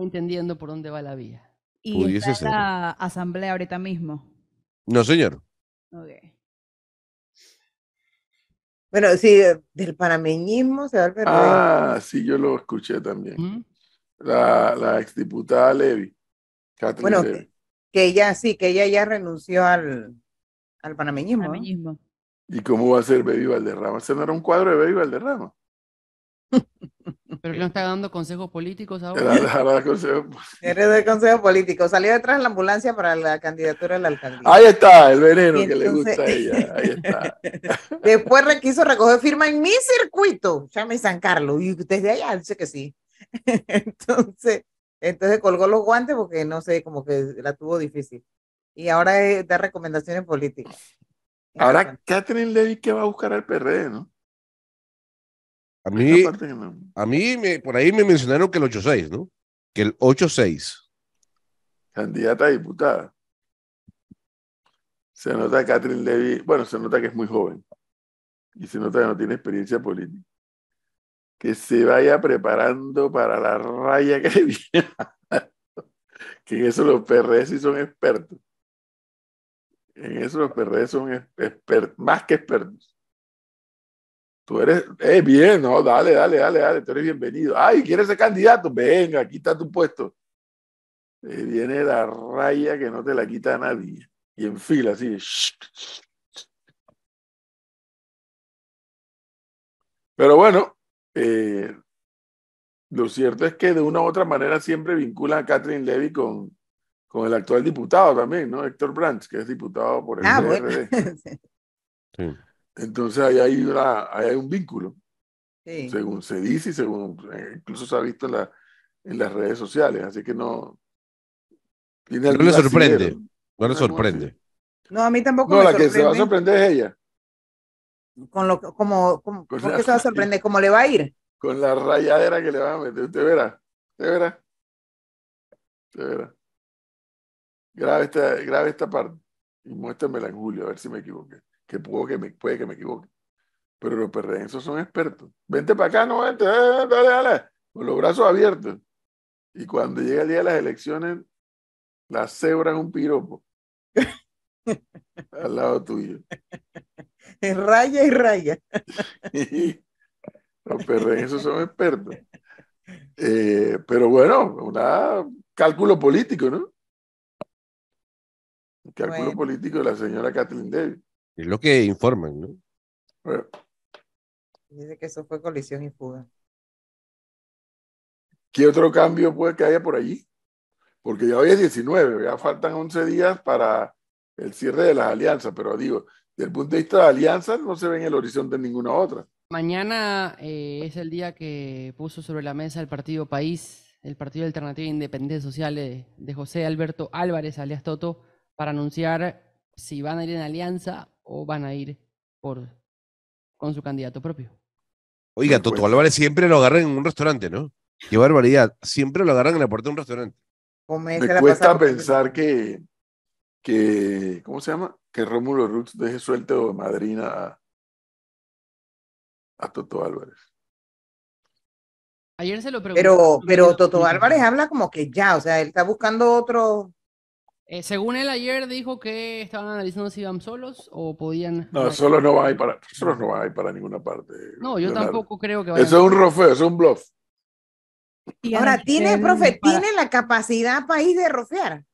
entendiendo por dónde va la vía. Y está la asamblea ahorita mismo. No, señor. Bueno, sí, eh, del panameñismo se va el Ah, sí, yo lo escuché también. La, la exdiputada Levy. bueno, Que, ella sí, que ella ya renunció al, al panameñismo. ¿Y cómo va a ser Baby Valderrama? ¿Se no un cuadro de Baby Valderrama? Pero le no está dando consejos políticos ahora. consejo. Eres del consejo político. Salió detrás de la ambulancia para la candidatura de la alcaldía. Ahí está, el veneno que le gusta a ella. Ahí está. Después quiso recoger firma en mi circuito, llame San Carlos. Y desde allá dice que sí. entonces, entonces colgó los guantes porque no sé, como que la tuvo difícil. Y ahora da recomendaciones políticas. Ahora Catherine Levy que va a buscar al PRD, ¿no? A mí, me, por ahí me mencionaron que el 8-6, ¿no? Que el 8-6. Candidata a diputada. Se nota que Catherine Levy, bueno, se nota que es muy joven y se nota que no tiene experiencia política. Que se vaya preparando para la raya que viene. que en eso los PRD sí son expertos. En eso los PRD son expertos, más que expertos. Tú eres, eh, bien, no, dale, dale, dale, dale, tú eres bienvenido. Ay, ¿quieres ser candidato? Venga, aquí está tu puesto. Eh, viene la raya que no te la quita a nadie. Y en fila, así. Pero bueno, eh, lo cierto es que de una u otra manera siempre vinculan a Catherine Levy con, con el actual diputado también, ¿no? Héctor Brandt, que es diputado por el ah, PRD. sí. Entonces ahí hay, un vínculo, según se dice y según eh, incluso se ha visto en, las redes sociales, así que no... Tiene no le sorprende, no le sorprende. No, a mí tampoco no, la que se va a sorprender es ella. Con lo, como, como se va a sorprender? ¿Cómo le va a ir? Con la rayadera que le va a meter, usted verá, usted verá, usted verá. Grabe esta, grabe esta parte y muéstramela en julio, a ver si me equivoqué que, puedo que me, puede que me equivoque. Pero los perrensos son expertos. Vente para acá, no vente, eh, eh, dale, dale, con los brazos abiertos. Y cuando llega el día de las elecciones, la cebra es un piropo al lado tuyo. En raya y raya. los perrensos son expertos. Eh, pero bueno, un cálculo político, ¿no? cálculo político de la señora Kathleen Davis. Es lo que informan, ¿no? Dice que eso fue colisión y fuga. ¿Qué otro cambio puede que haya por allí? Porque ya hoy es 19, ya faltan 11 días para el cierre de las alianzas, pero digo, desde el punto de vista de alianzas no se ve en el horizonte ninguna otra. Mañana eh, es el día que puso sobre la mesa el Partido País, el Partido Alternativo e Independiente Social de, de José Alberto Álvarez, alias Toto, para anunciar si van a ir en alianza o van a ir por, con su candidato propio. Oiga, Toto pues Álvarez siempre lo agarran en un restaurante, ¿no? Qué barbaridad. Siempre lo agarran en la puerta de un restaurante. Me cuesta pensar que, que, ¿cómo se llama? Que Rómulo Ruth deje suelto de madrina a, Toto Álvarez. Ayer se lo Pero, pero Toto Álvarez habla como que ya, o sea, él está buscando otro, eh, según él ayer dijo que estaban analizando si iban solos o podían... No, solos no van a ir para, solos no para ninguna parte. No, yo tampoco creo que vayan. Eso es un rofeo, es un bluff. Y ahora, ¿tiene, profe, tiene la capacidad país de rofear?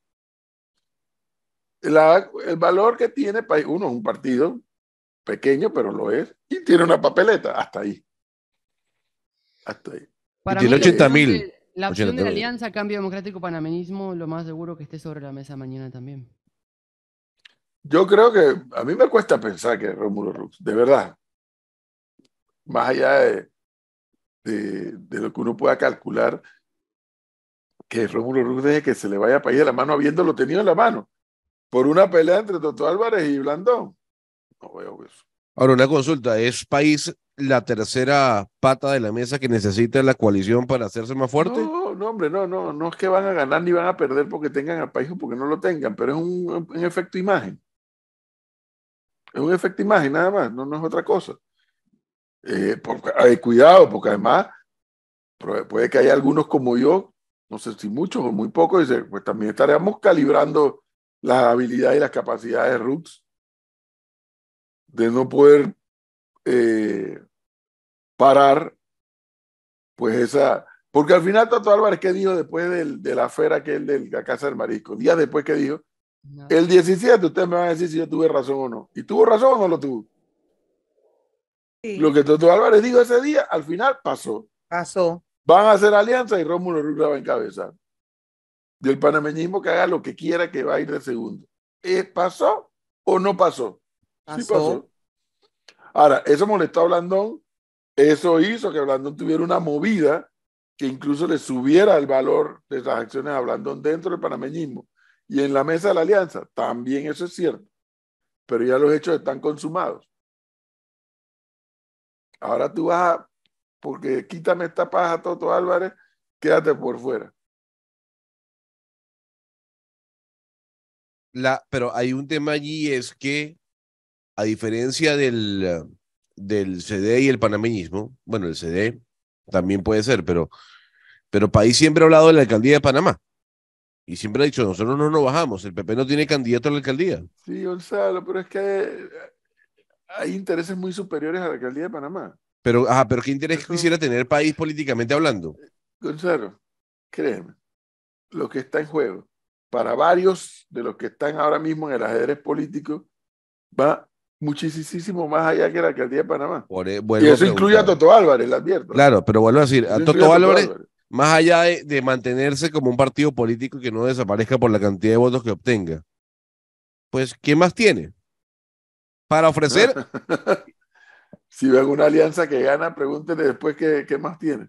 el valor que tiene país, uno es un partido pequeño, pero lo es, y tiene una papeleta, hasta ahí. Hasta ahí. y tiene 80 mil. La opción de la alianza Cambio Democrático panamenismo lo más seguro que esté sobre la mesa mañana también. Yo creo que a mí me cuesta pensar que Rómulo Rux, de verdad, más allá de, de, lo que uno pueda calcular, que Rómulo Rux deje que se le vaya a país de la mano habiéndolo tenido en la mano por una pelea entre Toto Álvarez y Blandón. No veo eso. Ahora, una consulta, ¿es país la tercera pata de la mesa que necesita la coalición para hacerse más fuerte? No, no, hombre, no, no, no es que van a ganar ni van a perder porque tengan al país o porque no lo tengan, pero es un, efecto imagen. Es un efecto imagen nada más, no, es otra cosa. Eh, porque, eh, cuidado, porque además puede que haya algunos como yo, no sé si muchos o muy pocos, pues también estaremos calibrando las habilidades y las capacidades de Roots de no poder eh, parar, pues esa... Porque al final Tato Álvarez, ¿qué dijo después de la afera que él de la Casa del Marisco? Días después, que dijo? El 17 ustedes me van a decir si yo tuve razón o no. ¿Y tuvo razón o no lo tuvo? Lo que Toto Álvarez dijo ese día, al final pasó. Pasó. Van a hacer alianza y Rómulo Ruiz va a encabezar. del panameñismo que haga lo que quiera que va a ir de segundo. ¿Pasó o no pasó? pasó. Ahora, eso molestó a Blandón, eso hizo que Blandón tuviera una movida que incluso le subiera el valor de esas acciones a Blandón dentro del panameñismo y en la mesa de la alianza. También eso es cierto, pero ya los hechos están consumados. Ahora tú vas a, porque quítame esta paja, Toto Álvarez, quédate por fuera. pero hay un tema allí, es que a diferencia del, del CD y el panameñismo, bueno, el CD también puede ser, pero, pero País siempre ha hablado de la alcaldía de Panamá. Y siempre ha dicho, nosotros no nos bajamos, el PP no tiene candidato a la alcaldía. Sí, Gonzalo, pero es que hay intereses muy superiores a la alcaldía de Panamá. Pero, ajá, pero ¿qué interés quisiera tener país políticamente hablando? Gonzalo, créeme, lo que está en juego para varios de los que están ahora mismo en el ajedrez político va muchísimo más allá que la alcaldía de Panamá. E, y eso incluye a Toto Álvarez, le advierto. Claro, pero vuelvo a decir, a Toto, Álvarez, más allá de, mantenerse como un partido político que no desaparezca por la cantidad de votos que obtenga, pues, ¿qué más tiene? Para ofrecer... si ven una alianza que gana, pregúntele después qué, qué más tiene.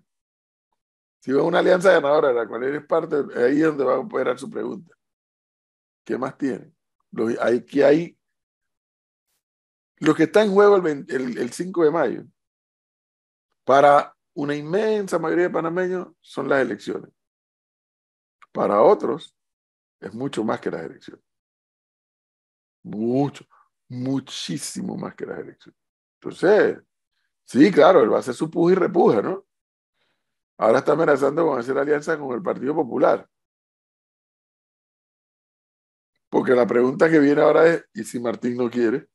Si ven una alianza ganadora de la cual eres parte, ahí es donde va a poder hacer su pregunta. ¿Qué más tiene? ¿qué hay, que hay lo que está en juego el, 5 de mayo para una inmensa mayoría de panameños son las elecciones. Para otros es mucho más que las elecciones. Mucho, muchísimo más que las elecciones. Entonces, sí, claro, él va a hacer su puja y repuja, ¿no? Ahora está amenazando con hacer alianza con el Partido Popular. Porque la pregunta que viene ahora es, ¿y si Martín no quiere?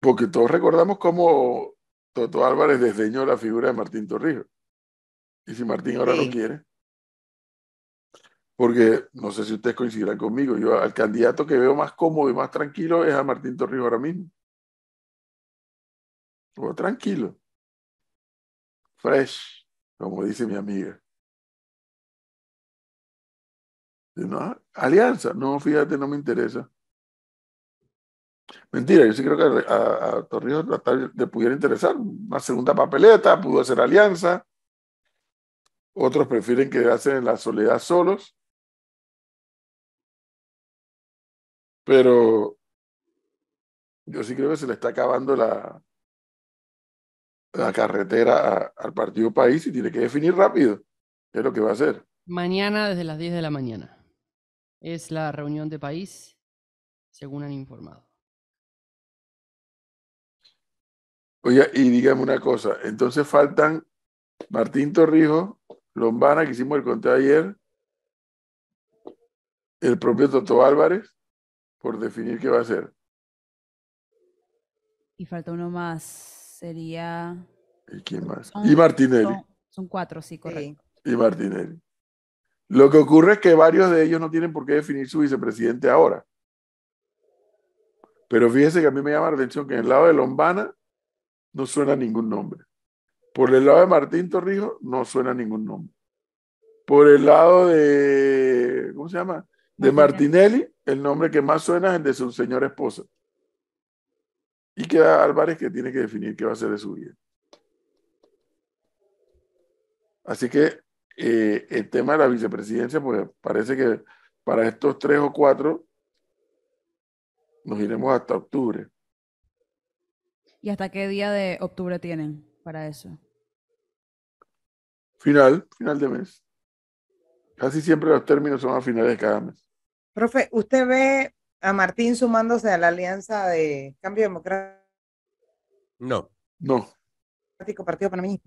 Porque todos recordamos cómo Toto Álvarez desdeñó la figura de Martín Torrijos. Y si Martín ahora no lo quiere. Porque no sé si ustedes coincidirán conmigo, yo al candidato que veo más cómodo y más tranquilo es a Martín Torrijos ahora mismo. tranquilo. Fresh, como dice mi amiga. alianza, no, fíjate, no me interesa. Mentira, yo sí creo que a, a Torrijos le pudiera interesar una segunda papeleta, pudo hacer alianza. Otros prefieren quedarse en la soledad solos. Pero yo sí creo que se le está acabando la, carretera al Partido País y tiene que definir rápido qué es lo que va a hacer. Mañana desde las 10 de la mañana es la reunión de país, según han informado. Oye, y dígame una cosa, entonces faltan Martín Torrijos, Lombana, que hicimos el conteo ayer, el propio Toto Álvarez, por definir qué va a ser. Y falta uno más, sería... ¿Y quién más? y Martinelli. Son, cuatro, sí, correcto. Y Martinelli. Lo que ocurre es que varios de ellos no tienen por qué definir su vicepresidente ahora. Pero fíjese que a mí me llama la atención que en el lado de Lombana no suena ningún nombre. Por el lado de Martín Torrijos no suena ningún nombre. Por el lado de, ¿cómo se llama? De Martinelli, el nombre que más suena es el de su señora esposa. Y queda Álvarez que tiene que definir qué va a hacer de su vida. Así que eh, el tema de la vicepresidencia, pues parece que para estos tres o cuatro nos iremos hasta octubre. ¿Y hasta qué día de octubre tienen para eso? Final, final de mes. Casi siempre los términos son a finales de cada mes. Profe, ¿usted ve a Martín sumándose a la alianza de Cambio Democrático? No. No. Partido mí.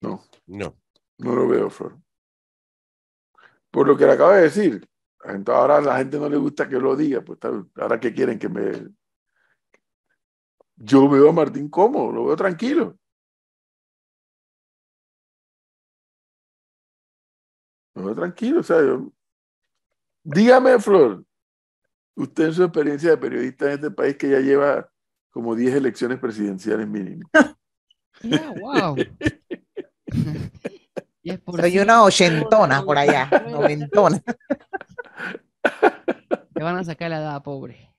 No. No. No lo veo, Flor. Por lo que le acabo de decir, ahora la gente no le gusta que lo diga, pues ahora que quieren que me yo veo a Martín cómodo, lo veo tranquilo. Lo veo tranquilo, o sea, dígame, Flor, usted en su experiencia de periodista en este país que ya lleva como 10 elecciones presidenciales mínimo. wow. Soy una ochentona por allá, noventona. Te van a sacar la edad, pobre.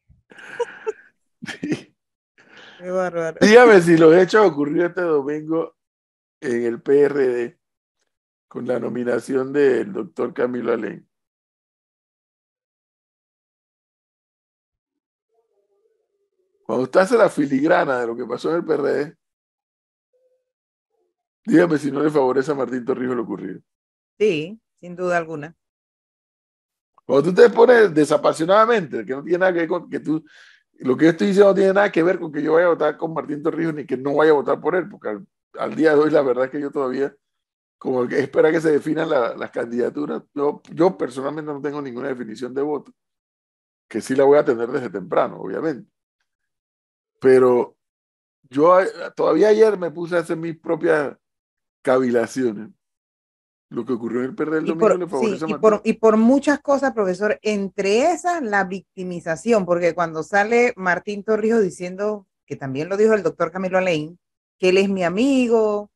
Qué bárbaro. Dígame si los hechos ocurrió este domingo en el PRD con la nominación del doctor Camilo Alén. Cuando usted hace la filigrana de lo que pasó en el PRD, dígame si no le favorece a Martín Torrijos lo ocurrido. Sí, sin duda alguna. Cuando tú te pones desapasionadamente, que no tiene nada que ver con que tú lo que yo estoy diciendo no tiene nada que ver con que yo vaya a votar con Martín Torrijos ni que no vaya a votar por él, porque al, día de hoy la verdad es que yo todavía, como que espera que se definan las candidaturas, yo personalmente no tengo ninguna definición de voto, que sí la voy a tener desde temprano, obviamente. Pero yo todavía ayer me puse a hacer mis propias cavilaciones lo que ocurrió en el perder el domingo le favorece sí, y, por, y por muchas cosas, profesor, entre esas la victimización, porque cuando sale Martín Torrijos diciendo, que también lo dijo el doctor Camilo Alain, que él es mi amigo,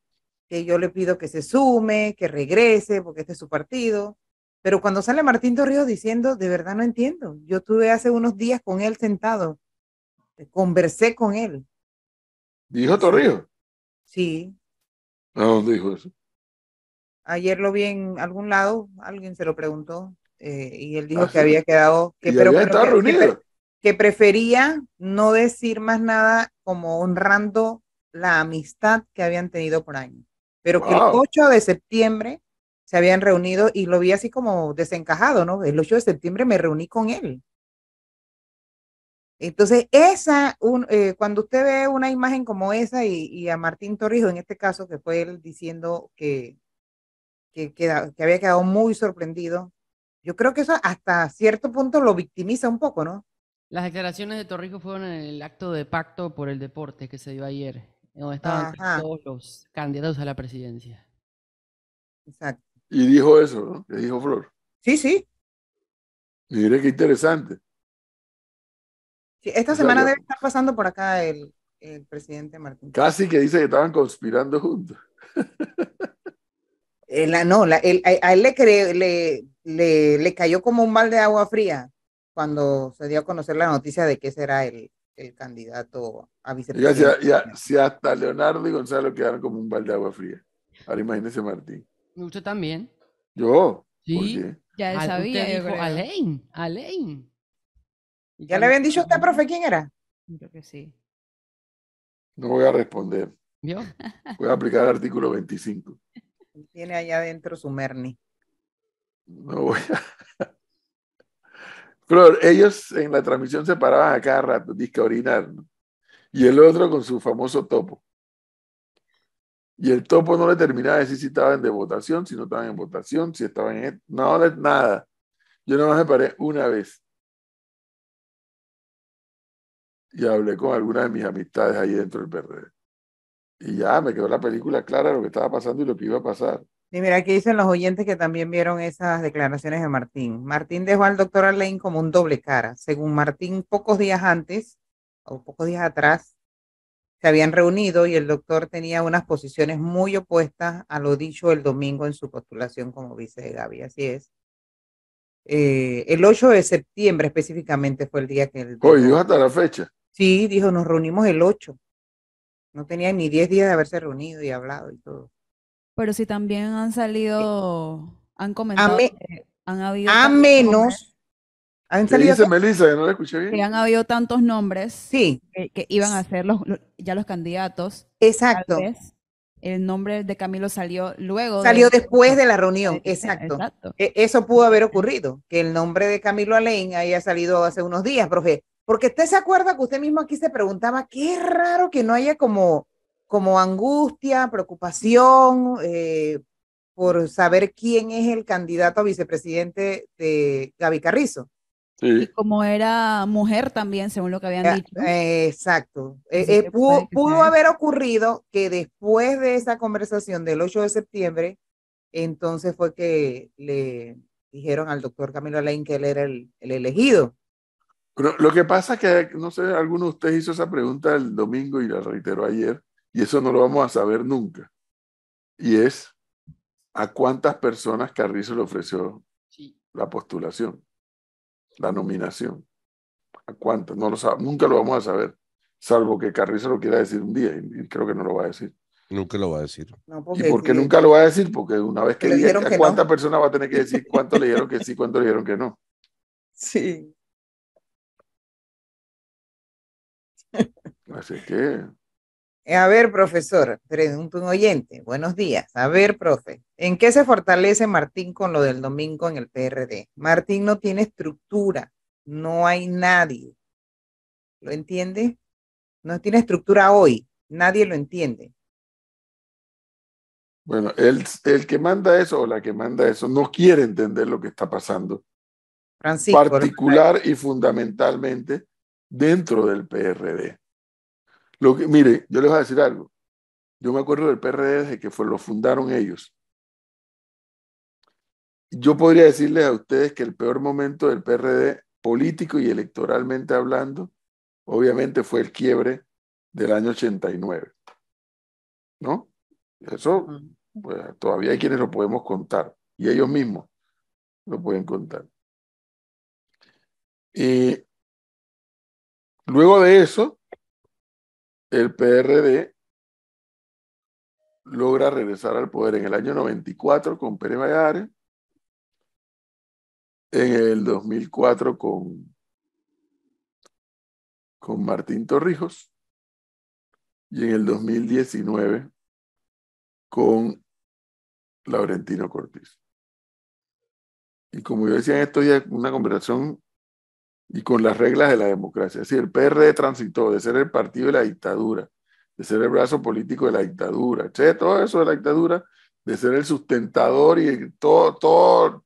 que yo le pido que se sume, que regrese, porque este es su partido. Pero cuando sale Martín Torrijos diciendo, de verdad no entiendo, yo estuve hace unos días con él sentado, conversé con él. ¿Dijo Torrijos? Sí. ¿A dónde dijo eso? Ayer lo vi en algún lado, alguien se lo preguntó eh, y él dijo ah, que había quedado, que, prefería no decir más nada como honrando la amistad que habían tenido por año. Pero que el 8 de septiembre se habían reunido y lo vi así como desencajado, ¿no? El 8 de septiembre me reuní con él. Entonces, esa, eh, cuando usted ve una imagen como esa y, a Martín Torrijo, en este caso, que fue él diciendo que que, había quedado muy sorprendido. Yo creo que eso hasta cierto punto lo victimiza un poco, ¿no? Las declaraciones de Torrijos fueron en el acto de pacto por el deporte que se dio ayer, donde estaban todos los candidatos a la presidencia. Exacto. Y dijo eso, ¿no? dijo Flor. Sí, sí. Mire qué interesante. esta semana debe estar pasando por acá el, el presidente Martín. Casi que dice que estaban conspirando juntos. no, a, él le, le, le, cayó como un balde de agua fría cuando se dio a conocer la noticia de que será el, candidato a vicepresidente. Ya, si hasta Leonardo y Gonzalo quedaron como un balde de agua fría. Ahora imagínese Martín. Usted también. Yo. Sí. Ya sabía. Alein dijo, ¿Ya le habían dicho a usted, profe, quién era? Yo que sí. No voy a responder. ¿Yo? Voy a aplicar el artículo 25. Tiene allá adentro su Merni. No voy a... ellos en la transmisión se paraban a cada rato, disque orinar. Y el otro con su famoso topo. Y el topo no le terminaba de decir si estaban de votación, si no estaban en votación, si estaban en... No, nada. Yo no me paré una vez. Y hablé con algunas de mis amistades ahí dentro del PRD y ya me quedó la película clara de lo que estaba pasando y lo que iba a pasar. Y mira, aquí dicen los oyentes que también vieron esas declaraciones de Martín. Martín dejó al doctor Alain como un doble cara. Según Martín, pocos días antes o pocos días atrás se habían reunido y el doctor tenía unas posiciones muy opuestas a lo dicho el domingo en su postulación como vice de Gaby. Así es. Eh, el 8 de septiembre específicamente fue el día que el... dijo hasta la fecha. Sí, dijo, nos reunimos el 8. No tenía ni 10 días de haberse reunido y hablado y todo. Pero si también han salido, han comentado, a han habido... A menos... ¿Han salido dice No la escuché bien. Que han habido tantos nombres sí. que, iban a ser ya los candidatos. Exacto. el nombre de Camilo salió luego. Salió después de la reunión, eh, eh, exacto. exacto. E-, eso pudo haber ocurrido, que el nombre de Camilo Alain haya salido hace unos días, profe. Porque usted se acuerda que usted mismo aquí se preguntaba, qué raro que no haya como, como angustia, preocupación eh, por saber quién es el candidato a vicepresidente de Gaby Carrizo. Y como era mujer también, según lo que habían dicho. exacto. Eh, eh, pudo, haber ocurrido que después de esa conversación del 8 de septiembre, entonces fue que le dijeron al doctor Camilo Alain que él era el, el elegido. Lo que pasa es que, no sé, alguno de ustedes hizo esa pregunta el domingo y la reiteró ayer, y eso no lo vamos a saber nunca. Y es, ¿a cuántas personas Carrizo le ofreció la postulación, la mm. nominación? ¿A cuántas? No lo sabe, nunca lo vamos a saber, salvo que Carrizo lo quiera decir un día, y creo que no lo va a decir. Nunca lo va a decir. porque, ¿Y por nunca lo va a decir? Porque una vez que diga, ¿a cuántas personas va a tener que decir cuánto le dijeron que sí, cuánto le dijeron que no? Sí. Así que. Eh, a ver, profesor, pregunto un oyente. Buenos días. A ver, profe, ¿en qué se fortalece Martín con lo del domingo en el PRD? Martín no tiene estructura, no hay nadie. ¿Lo entiende? No tiene estructura hoy, nadie lo entiende. Bueno, el, el, que manda eso o la que manda eso no quiere entender lo que está pasando. Particular y fundamentalmente dentro del PRD mire, yo les voy a decir algo. Yo me acuerdo del PRD desde que fue, lo fundaron ellos. Yo podría decirles a ustedes que el peor momento del PRD, político y electoralmente hablando, obviamente fue el quiebre del año 89. ¿No? Eso pues, todavía hay quienes lo podemos contar y ellos mismos lo pueden contar. Y luego de eso, el PRD logra regresar al poder en el año 94 con Pérez Valladares, en el 2004 con, con Martín Torrijos y en el 2019 con Laurentino Cortés. Y como yo decía en ya días, una conversación y con las reglas de la democracia. Es decir, el PRD transitó de ser el partido de la dictadura, de ser el brazo político de la dictadura, todo eso de la dictadura, de ser el sustentador y todo, todo,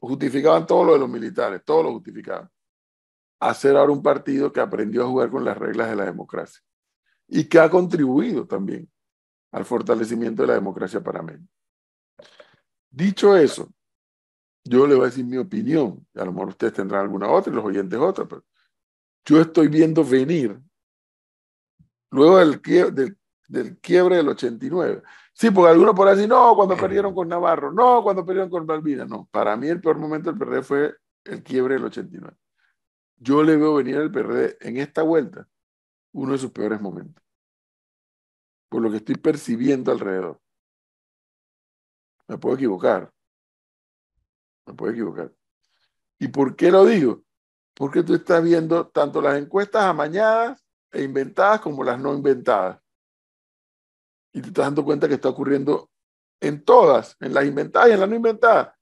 justificaban todo lo de los militares, todo lo justificaban, a ser ahora un partido que aprendió a jugar con las reglas de la democracia y que ha contribuido también al fortalecimiento de la democracia para mí Dicho eso, yo le voy a decir mi opinión. A lo mejor ustedes tendrán alguna otra y los oyentes otra, pero yo estoy viendo venir, luego del, quiebre, del, 89. Sí, porque algunos por decir, no, cuando perdieron con Navarro, no, cuando perdieron con Balbina. No, para mí el peor momento del PRD fue el quiebre del 89. Yo le veo venir al PRD en esta vuelta uno de sus peores momentos. Por lo que estoy percibiendo alrededor. Me puedo equivocar, me puedo equivocar. ¿Y por qué lo digo? Porque tú estás viendo tanto las encuestas amañadas e inventadas como las no inventadas. Y te estás dando cuenta que está ocurriendo en todas, en las inventadas y en las no inventadas.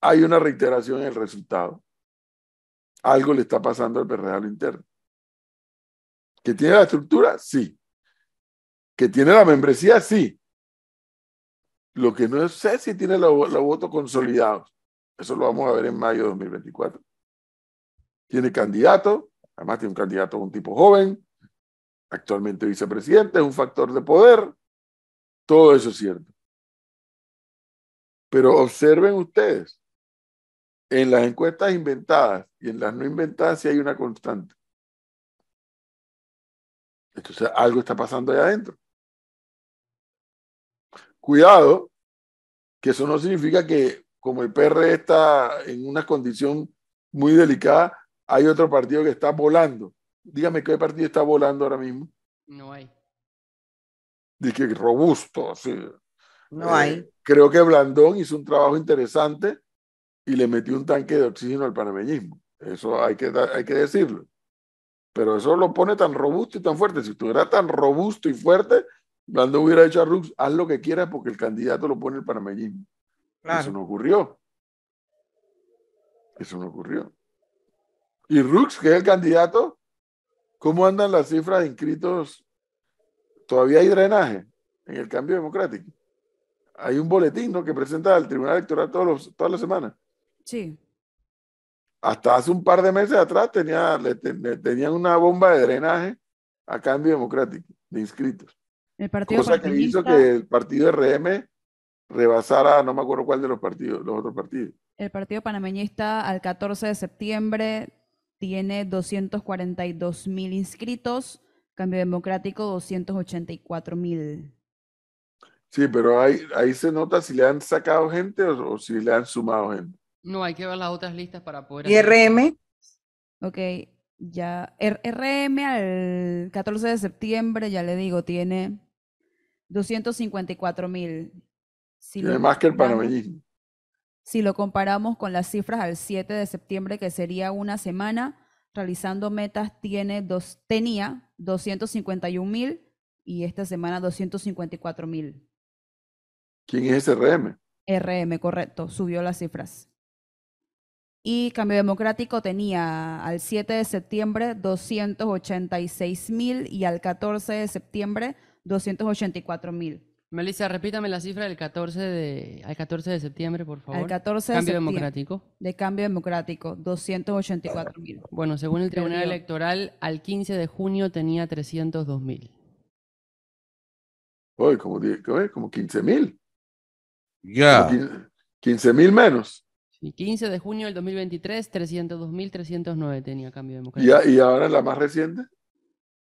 Hay una reiteración en el resultado. Algo le está pasando al PRD interno. ¿Que tiene la estructura? Sí. ¿Que tiene la membresía? Sí. Lo que no sé si tiene los votos consolidados. Eso lo vamos a ver en mayo de 2024. Tiene candidato, además tiene un candidato, un tipo joven, actualmente vicepresidente, es un factor de poder. Todo eso es cierto. Pero observen ustedes, en las encuestas inventadas y en las no inventadas sí hay una constante. Entonces algo está pasando allá adentro. Cuidado, que eso no significa que como el PR está en una condición muy delicada, hay otro partido que está volando. Dígame qué partido está volando ahora mismo. No hay. Dije robusto, sí. No hay. Eh, creo que Blandón hizo un trabajo interesante y le metió un tanque de oxígeno al panameñismo. Eso hay que, hay que decirlo. Pero eso lo pone tan robusto y tan fuerte. Si estuviera tan robusto y fuerte, Blandón hubiera dicho a Rux, haz lo que quieras porque el candidato lo pone el panameñismo. Eso no ocurrió. Eso no ocurrió. Y Rux, que es el candidato, ¿cómo andan las cifras de inscritos? Todavía hay drenaje en el cambio democrático. Hay un boletín ¿no? que presenta el Tribunal Electoral todos los, todas las semanas. Sí. Hasta hace un par de meses atrás tenía, tenían una bomba de drenaje a cambio democrático de inscritos. El partido Cosa que hizo que el partido RM rebasara no me acuerdo cuál de los partidos, los otros partidos. El partido panameñista al 14 de septiembre tiene 242 mil inscritos, Cambio Democrático 284 mil. Sí, pero ahí, ahí se nota si le han sacado gente o, si le han sumado gente. No, hay que ver las otras listas para poder... ¿Y RM? Ok, ya. RM al 14 de septiembre, ya le digo, tiene 254 mil. Si Si lo comparamos con las cifras al 7 de septiembre, que sería una semana, realizando metas tenía 251 mil y esta semana 254 mil. ¿Quién es ese RM? RM, correcto, subió las cifras. Y Cambio Democrático tenía al 7 de septiembre 286 mil y al 14 de septiembre 284 mil. Melissa, repítame la cifra del 14 de, al 14 de septiembre, por favor. Al 14 de cambio democrático. De cambio democrático, 284 Bueno, según el Tribunal Electoral, al 15 de junio tenía 302 mil. Hoy, como, como 15 mil. Ya. 15.000 15 mil menos. Y 15 de junio del 2023, 302.309 tenía cambio democrático. ¿Y, ¿Y ahora la más reciente?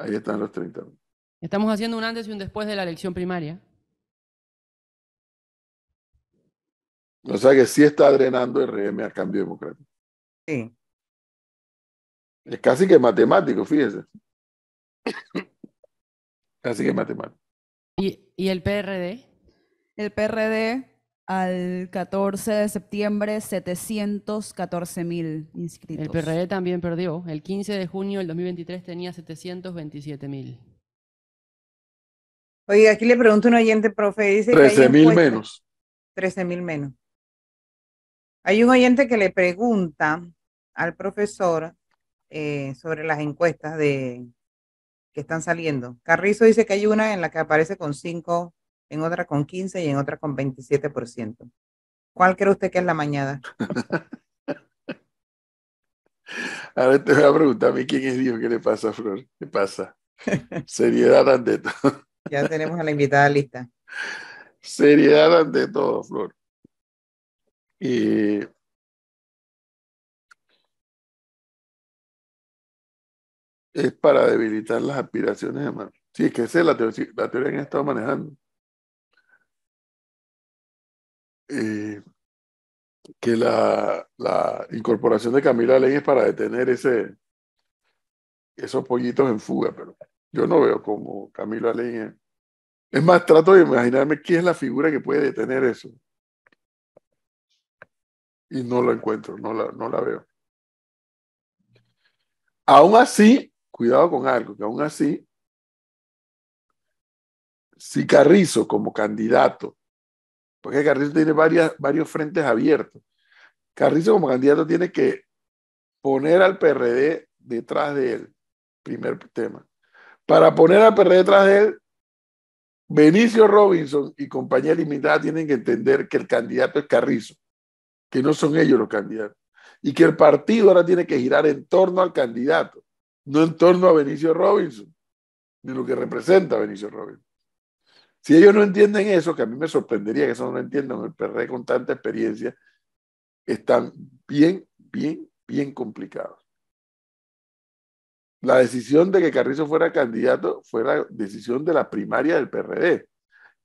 Ahí están los 30. Estamos haciendo un antes y un después de la elección primaria. O sea que sí está drenando RM a cambio democrático. Sí. Es casi que matemático, fíjese. casi que matemático. ¿Y, ¿Y el PRD? El PRD al 14 de septiembre, 714 mil inscritos. El PRD también perdió. El 15 de junio del 2023 tenía 727 mil. Oiga, aquí le pregunto un oyente, profe, dice... 13 mil menos. 13 mil menos. Hay un oyente que le pregunta al profesor eh, sobre las encuestas de, que están saliendo. Carrizo dice que hay una en la que aparece con cinco en otra con 15 y en otra con 27%. ¿Cuál cree usted que es la mañana? ver, te voy a preguntar a mí quién es Dios, qué le pasa, Flor, qué pasa. Seriedad ante todo. Ya tenemos a la invitada lista. Seriedad ante todo, Flor. Y es para debilitar las aspiraciones, de mano. Sí, es que esa es la la teoría que han estado manejando. Eh, que la, incorporación de Camila Ley es para detener ese, esos pollitos en fuga, pero yo no veo como Camila Ley. Es. más, trato de imaginarme quién es la figura que puede detener eso. Y no lo encuentro, no la, no la veo. Aún así, cuidado con algo, que aún así, si Carrizo como candidato porque Carrizo tiene varias, varios frentes abiertos. Carrizo como candidato tiene que poner al PRD detrás de él, primer tema. Para poner al PRD detrás de él, Benicio Robinson y compañía limitada tienen que entender que el candidato es Carrizo, que no son ellos los candidatos, y que el partido ahora tiene que girar en torno al candidato, no en torno a Benicio Robinson, ni lo que representa Benicio Robinson. Si ellos no entienden eso, que a mí me sorprendería que eso no lo entiendan, el PRD con tanta experiencia, están bien, bien, bien complicados. La decisión de que Carrizo fuera candidato fue la decisión de la primaria del PRD.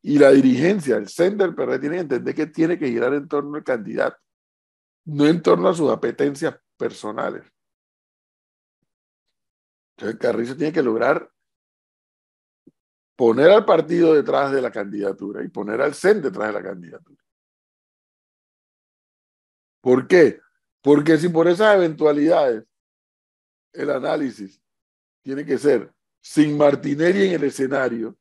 Y la dirigencia, el CEN del PRD, tiene que entender que tiene que girar en torno al candidato, no en torno a sus apetencias personales. Entonces, Carrizo tiene que lograr poner al partido detrás de la candidatura y poner al CEN detrás de la candidatura. ¿Por qué? Porque si por esas eventualidades el análisis tiene que ser sin Martinelli en el escenario,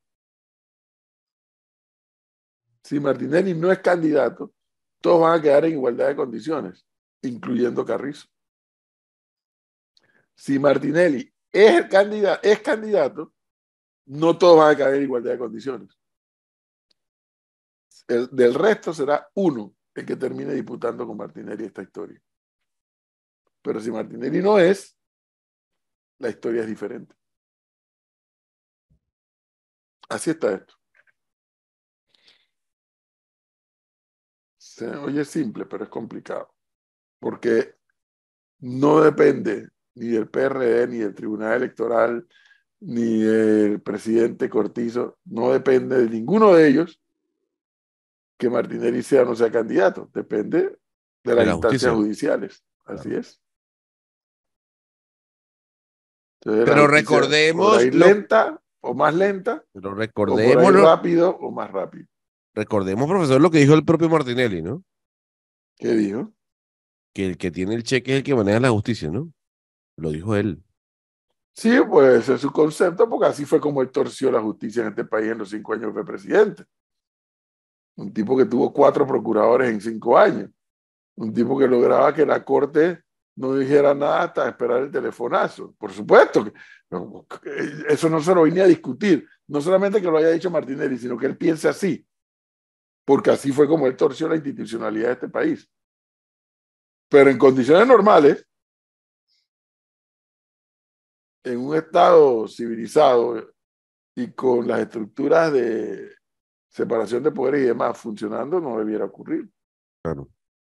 si Martinelli no es candidato, todos van a quedar en igualdad de condiciones, incluyendo Carrizo. Si Martinelli es, candidato, es candidato, no todos van a caer en igualdad de condiciones. del resto será uno el que termine disputando con Martinelli esta historia. Pero si Martinelli no es, la historia es diferente. Así está esto. Se oye simple, pero es complicado. Porque no depende ni del PRD, ni del Tribunal Electoral, ni del presidente Cortizo, no depende de ninguno de ellos que Martinelli sea o no sea candidato, depende de las instancias judiciales. Así es. pero recordemos. lenta o más lenta. Pero recordemos. O rápido o más rápido. Recordemos, profesor, lo que dijo el propio Martinelli, ¿no? ¿Qué dijo? Que el que tiene el cheque es el que maneja la justicia, ¿no? Lo dijo él. Sí, pues es su concepto, porque así fue como él torció la justicia en este país en los cinco años de presidente. Un tipo que tuvo cuatro procuradores en cinco años. Un tipo que lograba que la corte no dijera nada hasta esperar el telefonazo. Por supuesto, que, eso no se lo vine a discutir. No solamente que lo haya dicho Martinelli, sino que él piense así. Porque así fue como él torció la institucionalidad de este país. Pero en condiciones normales, en un Estado civilizado y con las estructuras de separación de poderes y demás funcionando, no debiera ocurrir. Claro.